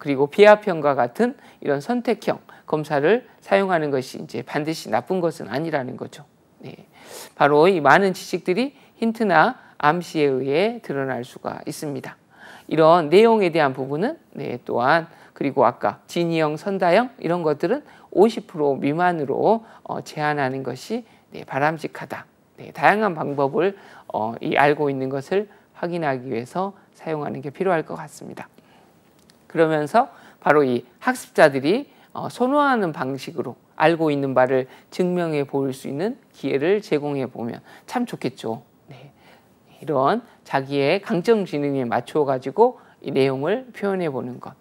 그리고 비합형과 같은 이런 선택형 검사를 사용하는 것이 이제 반드시 나쁜 것은 아니라는 거죠. 네, 바로 이 많은 지식들이 힌트나 암시에 의해 드러날 수가 있습니다. 이런 내용에 대한 부분은 네, 또한 그리고 아까 진이형, 선다형 이런 것들은 50% 미만으로 어, 제한하는 것이 네, 바람직하다. 네, 다양한 방법을 어, 이 알고 있는 것을 확인하기 위해서 사용하는 게 필요할 것 같습니다. 그러면서 바로 이 학습자들이 어, 선호하는 방식으로 알고 있는 바를 증명해 보일 수 있는 기회를 제공해 보면 참 좋겠죠. 네. 이런 자기의 강점 지능에 맞추어 가지고 이 내용을 표현해 보는 것.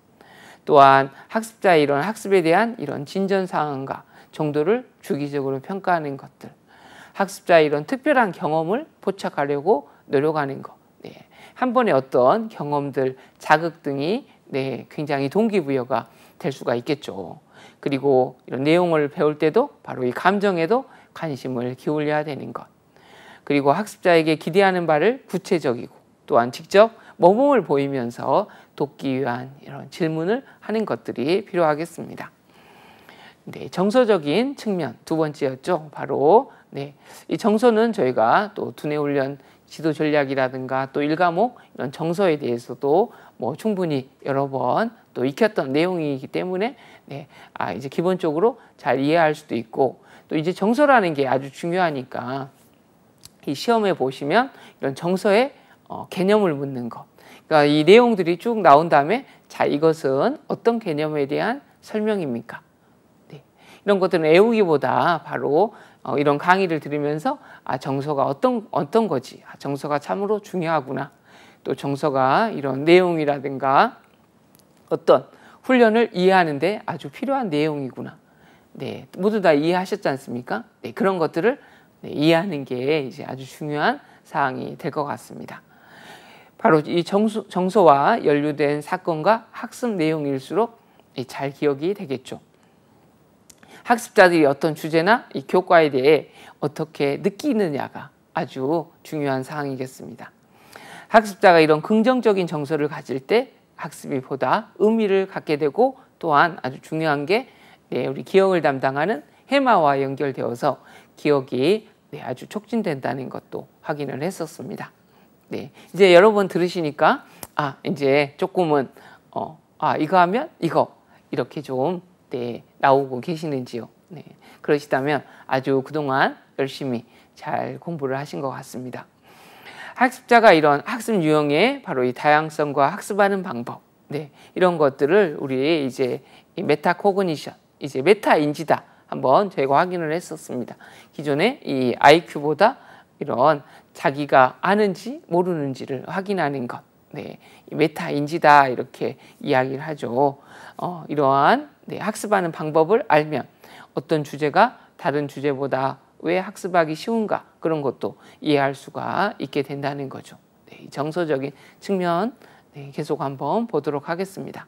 또한 학습자의 이런 학습에 대한 이런 진전 상황과 정도를 주기적으로 평가하는 것들, 학습자의 이런 특별한 경험을 포착하려고 노력하는 것, 네. 한 번의 어떤 경험들, 자극 등이 네, 굉장히 동기부여가 될 수가 있겠죠. 그리고 이런 내용을 배울 때도 바로 이 감정에도 관심을 기울여야 되는 것. 그리고 학습자에게 기대하는 바를 구체적이고 또한 직접 모범을 보이면서 돕기 위한 이런 질문을 하는 것들이 필요하겠습니다. 네, 정서적인 측면 두 번째였죠. 바로 네, 이 정서는 저희가 또 두뇌 훈련 지도 전략이라든가 또 일과목 이런 정서에 대해서도 뭐 충분히 여러 번 또 익혔던 내용이기 때문에 네, 아 이제 기본적으로 잘 이해할 수도 있고 또 이제 정서라는 게 아주 중요하니까 이 시험에 보시면 이런 정서의 어, 개념을 묻는 것 그러니까 이 내용들이 쭉 나온 다음에 자 이것은 어떤 개념에 대한 설명입니까? 네. 이런 것들은 외우기보다 바로 어, 이런 강의를 들으면서 아 정서가 어떤 어떤 거지? 아, 정서가 참으로 중요하구나. 또 정서가 이런 내용이라든가 어떤 훈련을 이해하는데 아주 필요한 내용이구나. 네, 모두 다 이해하셨지 않습니까? 네, 그런 것들을 네, 이해하는 게 이제 아주 중요한 사항이 될 것 같습니다. 바로 이 정수, 정서와 연루된 사건과 학습 내용일수록 잘 기억이 되겠죠. 학습자들이 어떤 주제나 이 교과에 대해 어떻게 느끼느냐가 아주 중요한 사항이겠습니다. 학습자가 이런 긍정적인 정서를 가질 때 학습이 보다 의미를 갖게 되고 또한 아주 중요한 게 네, 우리 기억을 담당하는 해마와 연결되어서 기억이 네, 아주 촉진된다는 것도 확인을 했었습니다. 네. 이제 여러 분 들으시니까 아, 이제 조금은 어, 아, 이거 하면 이거 이렇게 좀 네, 나오고 계시는지요. 네. 그러시다면 아주 그동안 열심히 잘 공부를 하신 것 같습니다. 학습자가 이런 학습 유형의 바로 이 다양성과 학습하는 방법, 네, 이런 것들을 우리 이제 메타 코그니션, 이제 메타 인지다 한번 저희가 확인을 했었습니다. 기존에 이 IQ보다 이런 자기가 아는지 모르는지를 확인하는 것. 네, 메타 인지다 이렇게 이야기를 하죠. 어, 이러한 네, 학습하는 방법을 알면 어떤 주제가 다른 주제보다 왜 학습하기 쉬운가 그런 것도 이해할 수가 있게 된다는 거죠. 네, 정서적인 측면 네, 계속 한번 보도록 하겠습니다.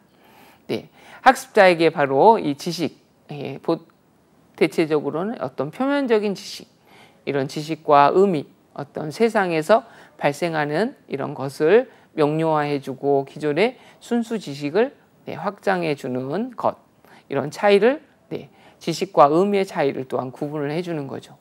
네, 학습자에게 바로 이 지식, 예, 대체적으로는 어떤 표면적인 지식, 이런 지식과 의미, 어떤 세상에서 발생하는 이런 것을 명료화해주고 기존의 순수 지식을 네, 확장해주는 것 이런 차이를 네, 지식과 의미의 차이를 또한 구분을 해주는 거죠.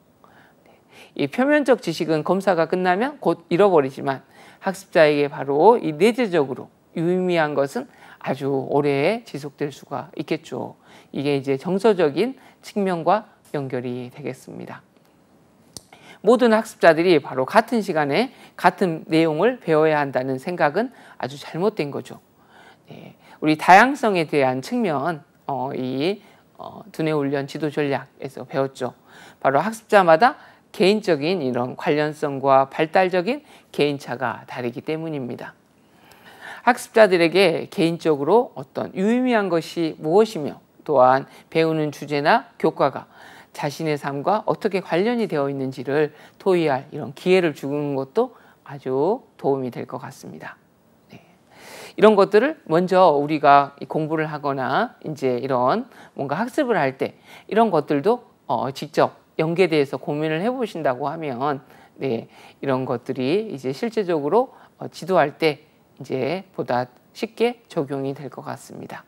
네, 이 표면적 지식은 검사가 끝나면 곧 잃어버리지만 학습자에게 바로 이 내재적으로 유의미한 것은 아주 오래 지속될 수가 있겠죠. 이게 이제 정서적인 측면과 연결이 되겠습니다. 모든 학습자들이 바로 같은 시간에 같은 내용을 배워야 한다는 생각은 아주 잘못된 거죠. 네, 우리 다양성에 대한 측면, 어, 이 어, 두뇌 훈련 지도 전략에서 배웠죠. 바로 학습자마다 개인적인 이런 관련성과 발달적인 개인차가 다르기 때문입니다. 학습자들에게 개인적으로 어떤 유의미한 것이 무엇이며 또한 배우는 주제나 교과가 자신의 삶과 어떻게 관련이 되어 있는지를 토의할 이런 기회를 주는 것도 아주 도움이 될 것 같습니다. 네. 이런 것들을 먼저 우리가 공부를 하거나 이제 이런 뭔가 학습을 할 때 이런 것들도 어, 직접 연계돼서 고민을 해보신다고 하면 네, 이런 것들이 이제 실제적으로 어, 지도할 때 이제 보다 쉽게 적용이 될 것 같습니다.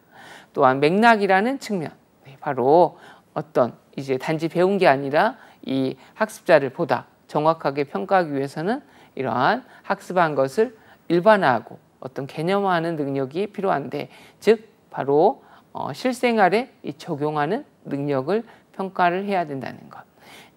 또한 맥락이라는 측면, 네, 바로 어떤 이제 단지 배운 게 아니라 이 학습자를 보다 정확하게 평가하기 위해서는 이러한 학습한 것을 일반화하고 어떤 개념화하는 능력이 필요한데 즉 바로 어, 실생활에 이 적용하는 능력을 평가를 해야 된다는 것.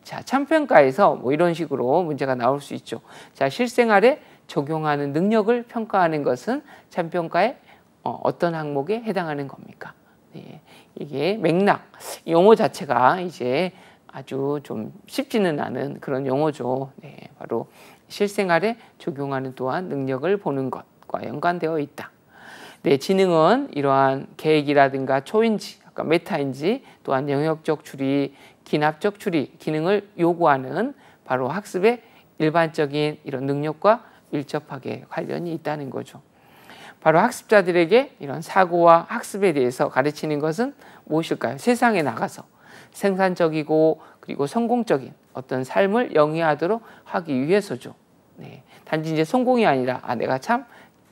자, 참평가에서 뭐 이런 식으로 문제가 나올 수 있죠. 자, 실생활에 적용하는 능력을 평가하는 것은 참평가의 어, 어떤 항목에 해당하는 겁니까? 예. 이게 맥락, 용어 자체가 이제 아주 좀 쉽지는 않은 그런 용어죠. 네, 바로 실생활에 적용하는 또한 능력을 보는 것과 연관되어 있다. 네, 지능은 이러한 계획이라든가 초인지, 아까 메타인지, 또한 영역적 추리, 기납적 추리 기능을 요구하는 바로 학습의 일반적인 이런 능력과 밀접하게 관련이 있다는 거죠. 바로 학습자들에게 이런 사고와 학습에 대해서 가르치는 것은 무엇일까요? 세상에 나가서 생산적이고 그리고 성공적인 어떤 삶을 영위하도록 하기 위해서죠. 네. 단지 이제 성공이 아니라 아 내가 참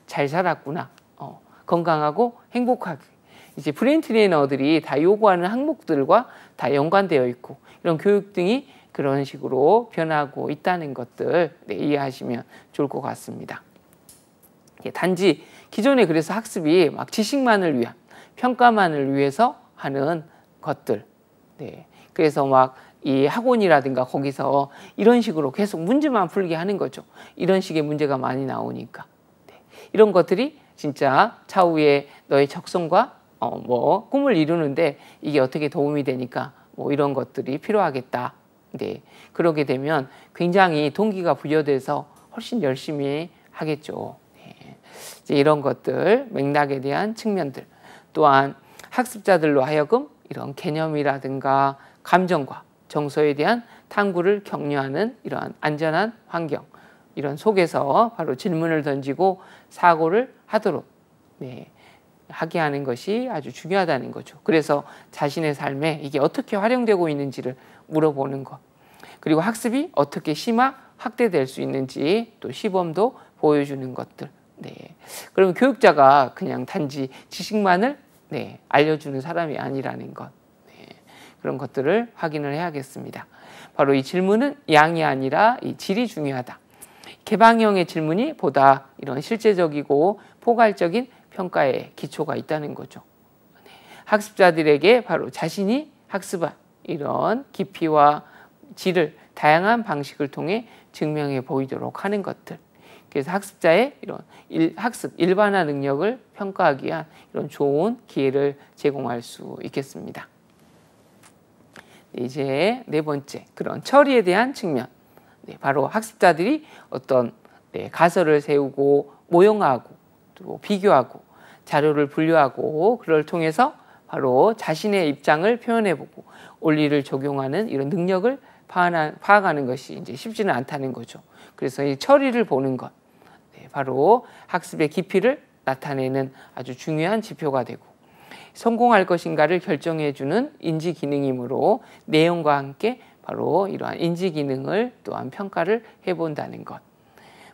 잘 살았구나. 어, 건강하고 행복하게. 이제 브레 트레이너들이 다 요구하는 항목들과 다 연관되어 있고 이런 교육 등이 그런 식으로 변하고 있다는 것들 네, 이해하시면 좋을 것 같습니다. 예, 단지 기존에 그래서 학습이 막 지식만을 위한 평가만을 위해서 하는 것들. 네. 그래서 막 이 학원이라든가 거기서 이런 식으로 계속 문제만 풀게 하는 거죠. 이런 식의 문제가 많이 나오니까. 네. 이런 것들이 진짜 차후에 너의 적성과 어, 뭐 꿈을 이루는데 이게 어떻게 도움이 되니까 뭐 이런 것들이 필요하겠다. 네. 그러게 되면 굉장히 동기가 부여돼서 훨씬 열심히 하겠죠. 이런 것들 맥락에 대한 측면들 또한 학습자들로 하여금 이런 개념이라든가 감정과 정서에 대한 탐구를 격려하는 이러한 안전한 환경 이런 속에서 바로 질문을 던지고 사고를 하도록 네, 하게 하는 것이 아주 중요하다는 거죠. 그래서 자신의 삶에 이게 어떻게 활용되고 있는지를 물어보는 것. 그리고 학습이 어떻게 심화, 확대될 수 있는지 또 시범도 보여주는 것들. 네. 그러면 교육자가 그냥 단지 지식만을 네, 알려주는 사람이 아니라는 것. 네, 그런 것들을 확인을 해야겠습니다. 바로 이 질문은 양이 아니라 이 질이 중요하다. 개방형의 질문이 보다 이런 실제적이고 포괄적인 평가에 기초가 있다는 거죠. 네. 학습자들에게 바로 자신이 학습한 이런 깊이와 질을 다양한 방식을 통해 증명해 보이도록 하는 것들. 그래서 학습자의 이런 일, 학습 일반화 능력을 평가하기 위한 이런 좋은 기회를 제공할 수 있겠습니다. 네, 이제 네 번째 그런 처리에 대한 측면 네, 바로 학습자들이 어떤 네, 가설을 세우고 모형화하고 또 비교하고 자료를 분류하고 그를 통해서 바로 자신의 입장을 표현해보고 원리를 적용하는 이런 능력을 파악하는 것이 이제 쉽지는 않다는 거죠. 그래서 이 처리를 보는 것, 바로 학습의 깊이를 나타내는 아주 중요한 지표가 되고 성공할 것인가를 결정해주는 인지 기능이므로 내용과 함께 바로 이러한 인지 기능을 또한 평가를 해본다는 것.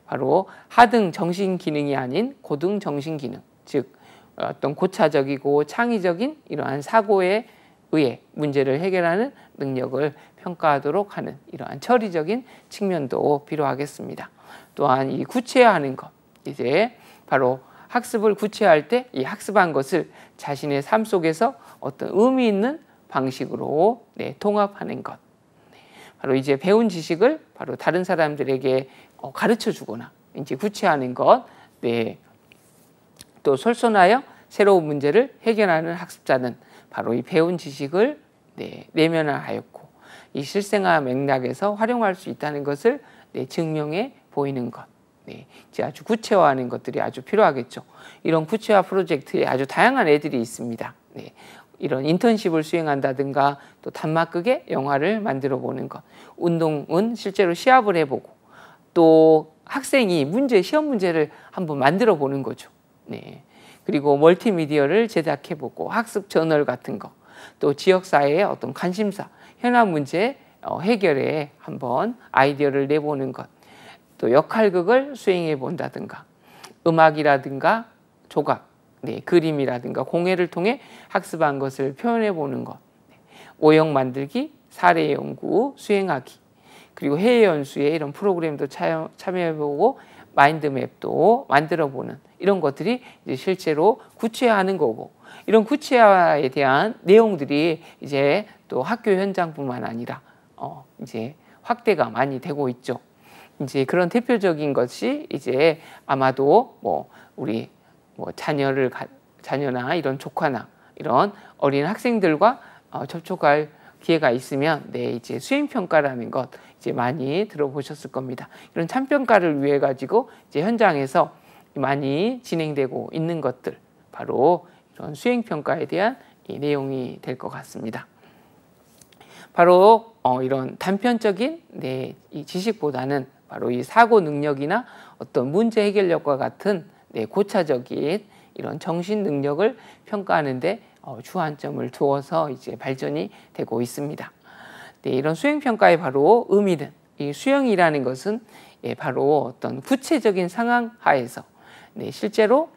바로 하등 정신 기능이 아닌 고등 정신 기능, 즉 어떤 고차적이고 창의적인 이러한 사고에 의해 문제를 해결하는 능력을 평가하도록 하는 이러한 처리적인 측면도 필요하겠습니다. 또한 이 구체화하는 것 이제 바로 학습을 구체화할 때 이 학습한 것을 자신의 삶 속에서 어떤 의미 있는 방식으로 네, 통합하는 것 바로 이제 배운 지식을 바로 다른 사람들에게 어, 가르쳐 주거나 이제 구체화하는 것 네. 또 솔선하여 새로운 문제를 해결하는 학습자는 바로 이 배운 지식을 네, 내면화하였고 이 실생활 맥락에서 활용할 수 있다는 것을 네, 증명해 보이는 것. 네, 이제 아주 구체화하는 것들이 아주 필요하겠죠. 이런 구체화 프로젝트에 아주 다양한 애들이 있습니다. 네, 이런 인턴십을 수행한다든가 또 단막극의 영화를 만들어 보는 것. 운동은 실제로 시합을 해보고 또 학생이 문제, 시험 문제를 한번 만들어 보는 거죠. 네. 그리고 멀티미디어를 제작해 보고 학습 저널 같은 거. 또지역사의 어떤 관심사, 현안 문제 어, 해결에 한번 아이디어를 내보는 것. 또 역할극을 수행해 본다든가 음악이라든가 조각, 네, 그림이라든가 공예를 통해 학습한 것을 표현해 보는 것 네, 오역 만들기, 사례 연구, 수행하기 그리고 해외 연수에 이런 프로그램도 참여, 참여해보고 마인드맵도 만들어보는 이런 것들이 이제 실제로 구체화하는 거고 이런 구체화에 대한 내용들이 이제 또 학교 현장뿐만 아니라 어 이제 확대가 많이 되고 있죠. 이제 그런 대표적인 것이 이제 아마도 뭐 우리 뭐 자녀를 자녀나 이런 조카나 이런 어린 학생들과 어, 접촉할 기회가 있으면 네 이제 수행 평가라는 것 이제 많이 들어보셨을 겁니다. 이런 참 평가를 위해 가지고 이제 현장에서 많이 진행되고 있는 것들 바로 이런 수행 평가에 대한 이 내용이 될 것 같습니다. 바로 어, 이런 단편적인 네, 이 지식보다는 바로 이 사고 능력이나 어떤 문제 해결력과 같은 네, 고차적인 이런 정신 능력을 평가하는데 어, 주안점을 두어서 이제 발전이 되고 있습니다. 네, 이런 수행 평가의 바로 의미는 이 수행이라는 것은 예, 바로 어떤 구체적인 상황 하에서 네, 실제로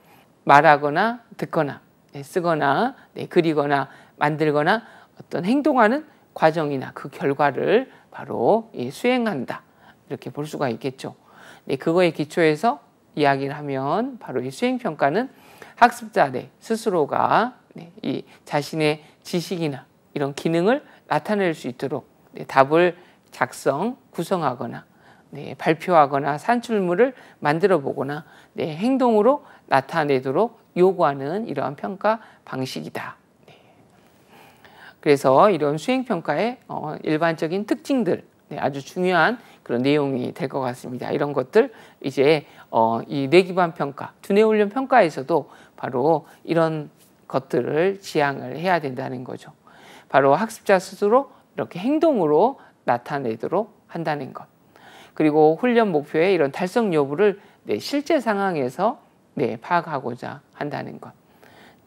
말하거나 듣거나 네, 쓰거나 네, 그리거나 만들거나 어떤 행동하는 과정이나 그 결과를 바로 예, 수행한다. 이렇게 볼 수가 있겠죠. 네, 그거에 기초해서 이야기를 하면 바로 이 수행평가는 학습자 내 스스로가 네, 이 자신의 지식이나 이런 기능을 나타낼 수 있도록 네, 답을 작성, 구성하거나 네, 발표하거나 산출물을 만들어 보거나 네, 행동으로 나타내도록 요구하는 이러한 평가 방식이다. 네. 그래서 이런 수행평가의 어, 일반적인 특징들, 네, 아주 중요한 그런 내용이 될 것 같습니다. 이런 것들 이제 어, 이 내기반 평가, 두뇌훈련 평가에서도 바로 이런 것들을 지향을 해야 된다는 거죠. 바로 학습자 스스로 이렇게 행동으로 나타내도록 한다는 것. 그리고 훈련 목표의 이런 달성 여부를 네, 실제 상황에서 네, 파악하고자 한다는 것.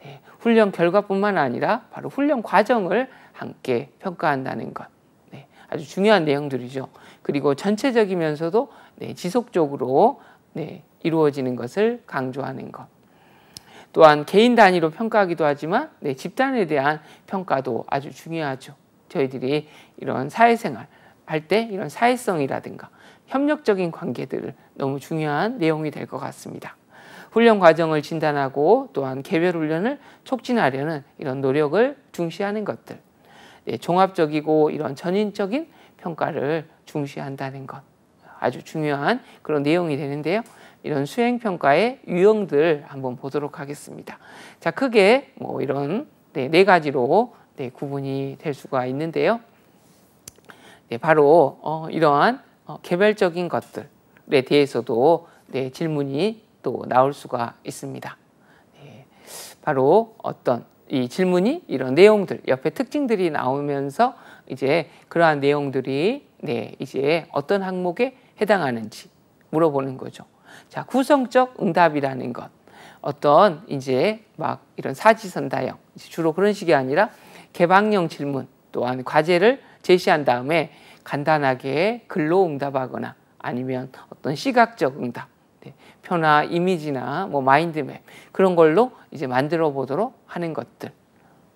네, 훈련 결과뿐만 아니라 바로 훈련 과정을 함께 평가한다는 것. 네, 아주 중요한 내용들이죠. 그리고 전체적이면서도 네, 지속적으로 네, 이루어지는 것을 강조하는 것. 또한 개인 단위로 평가하기도 하지만 네, 집단에 대한 평가도 아주 중요하죠. 저희들이 이런 사회생활 할 때 이런 사회성이라든가 협력적인 관계들을 너무 중요한 내용이 될 것 같습니다. 훈련 과정을 진단하고 또한 개별 훈련을 촉진하려는 이런 노력을 중시하는 것들. 네, 종합적이고 이런 전인적인 평가를 중시한다는 것 아주 중요한 그런 내용이 되는데요. 이런 수행 평가의 유형들 한번 보도록 하겠습니다. 자, 크게 뭐 이런 네, 네 가지로 네, 구분이 될 수가 있는데요. 네, 바로 어, 이러한 어, 개별적인 것들에 대해서도 네, 질문이 또 나올 수가 있습니다. 네, 바로 어떤 이 질문이 이런 내용들, 옆에 특징들이 나오면서 이제 그러한 내용들이 네, 이제 어떤 항목에 해당하는지 물어보는 거죠. 자, 구성적 응답이라는 것. 어떤 이제 막 이런 사지선 다형 주로 그런 식이 아니라 개방형 질문 또한 과제를 제시한 다음에 간단하게 글로 응답하거나 아니면 어떤 시각적 응답 네, 표나 이미지나 뭐 마인드맵 그런 걸로 이제 만들어 보도록 하는 것들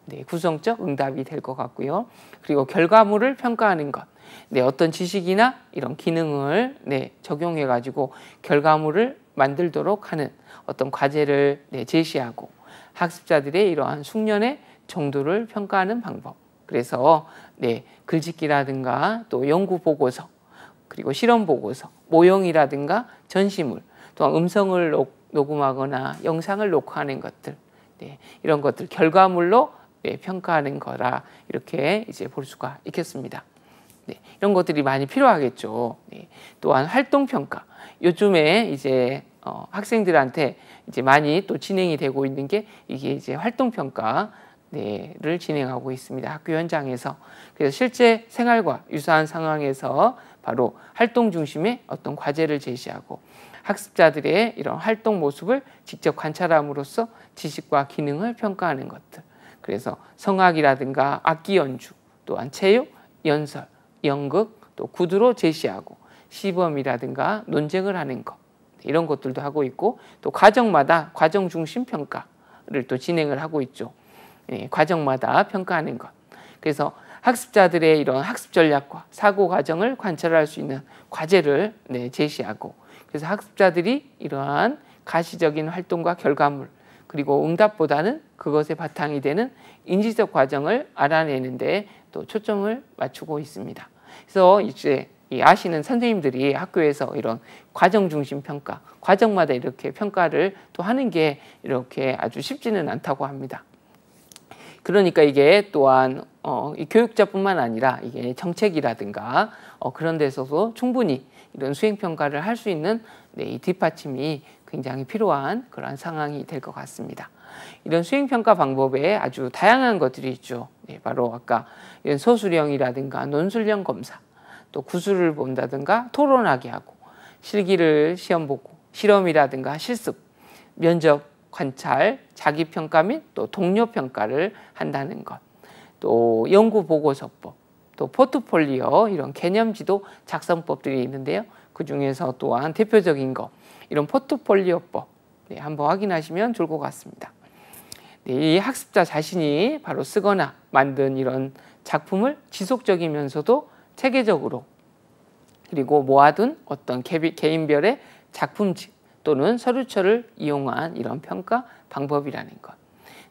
네, 구성적 응답이 될 것 같고요. 그리고 결과물을 평가하는 것. 네, 어떤 지식이나 이런 기능을 네, 적용해 가지고 결과물을 만들도록 하는 어떤 과제를 네, 제시하고 학습자들의 이러한 숙련의 정도를 평가하는 방법. 그래서 네, 글짓기라든가 또 연구 보고서 그리고 실험 보고서, 모형이라든가 전시물, 또한 음성을 녹음하거나 영상을 녹화하는 것들 네, 이런 것들 결과물로 예, 평가하는 거라 이렇게 이제 볼 수가 있겠습니다. 네, 이런 것들이 많이 필요하겠죠. 네, 또한 활동 평가. 요즘에 이제 어, 학생들한테 이제 많이 또 진행이 되고 있는 게 이게 이제 활동 평가. 를 진행하고 있습니다. 학교 현장에서. 그래서 실제 생활과 유사한 상황에서 바로 활동 중심의 어떤 과제를 제시하고 학습자들의 이런 활동 모습을 직접 관찰함으로써 지식과 기능을 평가하는 것들. 그래서 성악이라든가 악기 연주, 또한 체육, 연설, 연극, 또 구두로 제시하고 시범이라든가 논쟁을 하는 것 이런 것들도 하고 있고 또 과정마다 과정 중심 평가를 또 진행을 하고 있죠. 예, 과정마다 평가하는 것. 그래서 학습자들의 이런 학습 전략과 사고 과정을 관찰할 수 있는 과제를 네, 제시하고 그래서 학습자들이 이러한 가시적인 활동과 결과물 그리고 응답보다는 그것의 바탕이 되는 인지적 과정을 알아내는데 또 초점을 맞추고 있습니다. 그래서 이제 아시는 선생님들이 학교에서 이런 과정 중심 평가, 과정마다 이렇게 평가를 또 하는 게 이렇게 아주 쉽지는 않다고 합니다. 그러니까 이게 또한 어, 교육자뿐만 아니라 이게 정책이라든가 어, 그런 데서도 충분히 이런 수행평가를 할 수 있는 네, 이 뒷받침이 굉장히 필요한 그러 상황이 될 것 같습니다. 이런 수행평가 방법에 아주 다양한 것들이 있죠. 예, 바로 아까 이런 소수령이라든가 논술형 검사, 또 구술을 본다든가 토론하게 하고 실기를 시험 보고 실험이라든가 실습, 면접 관찰, 자기평가 및 또 동료평가를 한다는 것, 또 연구보고서법, 또 포트폴리오 이런 개념지도 작성법들이 있는데요. 그 중에서 또한 대표적인 것, 이런 포트폴리오법 네, 한번 확인하시면 좋을 것 같습니다. 이 학습자 자신이 바로 쓰거나 만든 이런 작품을 지속적이면서도 체계적으로 그리고 모아둔 어떤 개인별의 작품집 또는 서류처를 이용한 이런 평가 방법이라는 것.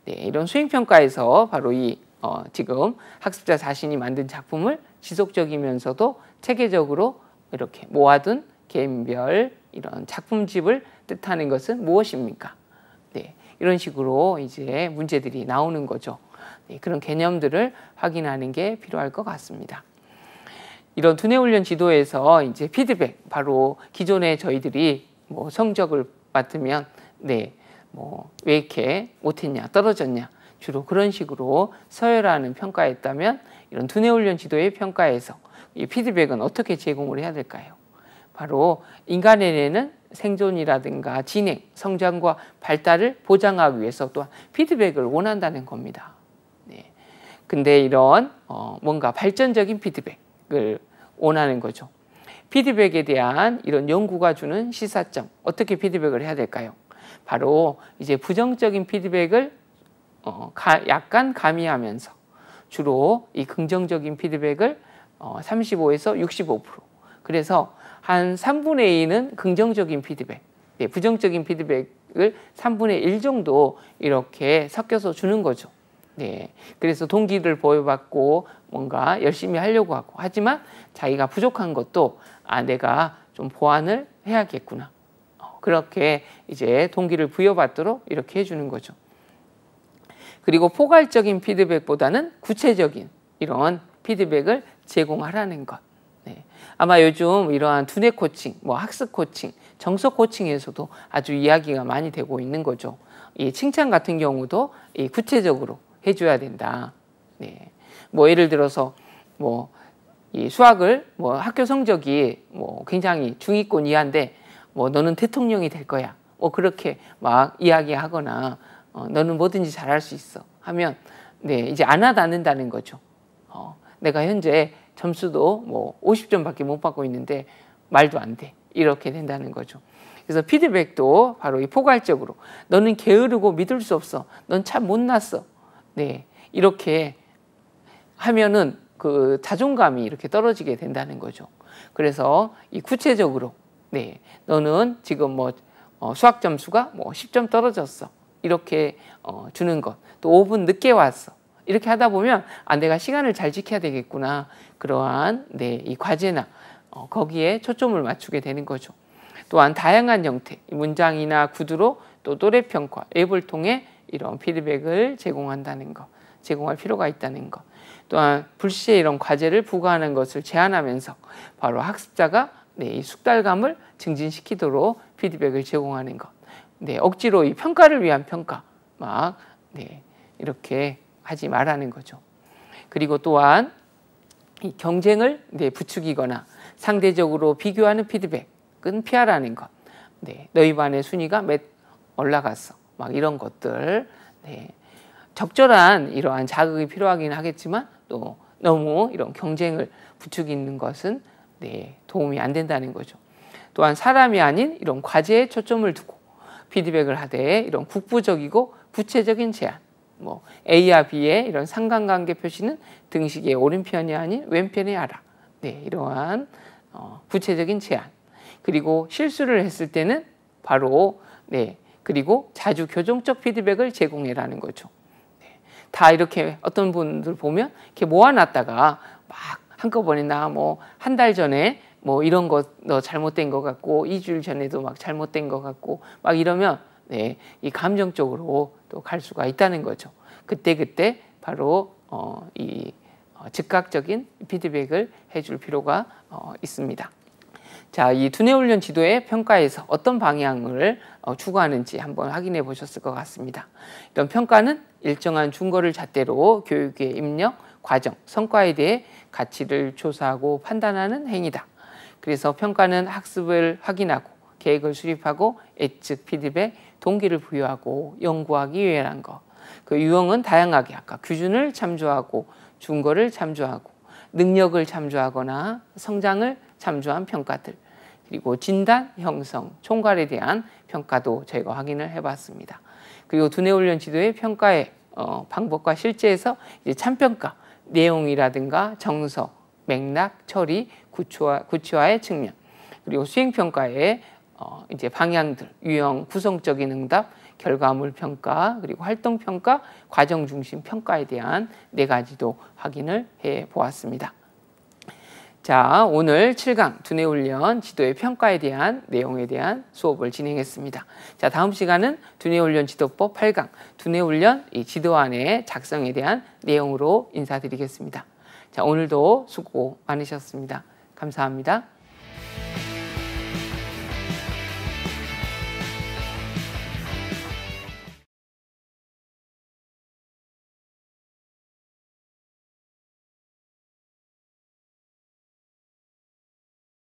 네, 이런 수행평가에서 바로 이 어, 지금 학습자 자신이 만든 작품을 지속적이면서도 체계적으로 이렇게 모아둔 개인별 이런 작품집을 뜻하는 것은 무엇입니까? 이런 식으로 이제 문제들이 나오는 거죠. 네, 그런 개념들을 확인하는 게 필요할 것 같습니다. 이런 두뇌 훈련 지도에서 이제 피드백 바로 기존에 저희들이 뭐 성적을 맡으면 네. 뭐 왜 이렇게 못했냐 떨어졌냐 주로 그런 식으로 서열하는 평가했다면 이런 두뇌 훈련 지도의 평가에서 이 피드백은 어떻게 제공을 해야 될까요? 바로 인간에는 생존이라든가 진행, 성장과 발달을 보장하기 위해서 또한 피드백을 원한다는 겁니다. 네. 근데 이런 어, 뭔가 발전적인 피드백을 원하는 거죠. 피드백에 대한 이런 연구가 주는 시사점, 어떻게 피드백을 해야 될까요? 바로 이제 부정적인 피드백을 어, 가, 약간 가미하면서 주로 이 긍정적인 피드백을 어, 35에서 65% 그래서 한 3분의 2는 긍정적인 피드백, 예, 부정적인 피드백을 3분의 1 정도 이렇게 섞여서 주는 거죠. 네. 그래서 동기를 보여받고 뭔가 열심히 하려고 하고 하지만 자기가 부족한 것도 아 내가 좀 보완을 해야겠구나. 어, 그렇게 이제 동기를 부여받도록 이렇게 해주는 거죠. 그리고 포괄적인 피드백보다는 구체적인 이런 피드백을 제공하라는 것. 아마 요즘 이러한 두뇌 코칭, 뭐 학습 코칭, 정석 코칭에서도 아주 이야기가 많이 되고 있는 거죠. 이 칭찬 같은 경우도 이 구체적으로 해줘야 된다. 네. 뭐 예를 들어서 뭐 이 수학을 뭐 학교 성적이 뭐 굉장히 중위권 이하인데 뭐 너는 대통령이 될 거야. 뭐 그렇게 막 이야기하거나 어, 너는 뭐든지 잘할 수 있어 하면 네 이제 안 하다 는다는 거죠. 어, 내가 현재 점수도 뭐 50점밖에 못 받고 있는데 말도 안 돼. 이렇게 된다는 거죠. 그래서 피드백도 바로 이 포괄적으로 너는 게으르고 믿을 수 없어. 넌 참 못났어. 네. 이렇게 하면은 그 자존감이 이렇게 떨어지게 된다는 거죠. 그래서 이 구체적으로 네. 너는 지금 뭐 어, 수학 점수가 뭐 10점 떨어졌어. 이렇게 어, 주는 것. 또 5분 늦게 왔어. 이렇게 하다 보면 아 내가 시간을 잘 지켜야 되겠구나 그러한 네 이 과제나 어, 거기에 초점을 맞추게 되는 거죠. 또한 다양한 형태 문장이나 구두로 또 또래 평가 앱을 통해 이런 피드백을 제공한다는 것 제공할 필요가 있다는 것 또한 불시에 이런 과제를 부과하는 것을 제한하면서 바로 학습자가 네, 이 숙달감을 증진시키도록 피드백을 제공하는 것 네, 억지로 이 평가를 위한 평가 막 네, 이렇게 하지 말라는 거죠. 그리고 또한 경쟁을 네, 부추기거나 상대적으로 비교하는 피드백은 피하라는 것. 네, 너희 반의 순위가 몇 올라갔어. 막 이런 것들. 네, 적절한 이러한 자극이 필요하긴 하겠지만 또 너무 이런 경쟁을 부추기는 것은 네, 도움이 안 된다는 거죠. 또한 사람이 아닌 이런 과제에 초점을 두고 피드백을 하되 이런 국부적이고 구체적인 제안, 뭐 A와 B의 이런 상관관계 표시는 등식의 오른편이 아닌 왼편에 알아. 네, 이러한 어, 구체적인 제안. 그리고 실수를 했을 때는 바로 네, 그리고 자주 교정적 피드백을 제공해라는 거죠. 네, 다 이렇게 어떤 분들 보면 이렇게 모아놨다가 막 한꺼번에 나 뭐 한 달 전에 뭐 이런 거 너 잘못된 것 같고 이 주일 전에도 막 잘못된 것 같고 막 이러면 네, 이 감정적으로 또갈 수가 있다는 거죠. 그때 그때 바로 어, 이 어, 즉각적인 피드백을 해줄 필요가 어, 있습니다. 자, 이 두뇌 훈련 지도의 평가에서 어떤 방향을 어, 추구하는지 한번 확인해 보셨을 것 같습니다. 이런 평가는 일정한 준거를 잣대로 교육의 입력, 과정, 성과에 대해 가치를 조사하고 판단하는 행위다. 그래서 평가는 학습을 확인하고 계획을 수립하고 예측 피드백, 동기를 부여하고 연구하기 유연한 것. 그 유형은 다양하게 아까 규준을 참조하고 준거를 참조하고 능력을 참조하거나 성장을 참조한 평가들 그리고 진단, 형성, 총괄에 대한 평가도 저희가 확인을 해봤습니다. 그리고 두뇌훈련 지도의 평가의 어, 방법과 실제에서 이제 참평가, 내용이라든가 정서, 맥락, 처리, 구체화, 구체화의 측면, 그리고 수행평가의 어, 이제 방향들, 유형, 구성적인 응답, 결과물 평가, 그리고 활동 평가, 과정 중심 평가에 대한 네 가지도 확인을 해 보았습니다. 자, 오늘 7강 두뇌 훈련 지도의 평가에 대한 내용에 대한 수업을 진행했습니다. 자, 다음 시간은 두뇌 훈련 지도법 8강 두뇌 훈련 이 지도안의 작성에 대한 내용으로 인사드리겠습니다. 자, 오늘도 수고 많으셨습니다. 감사합니다.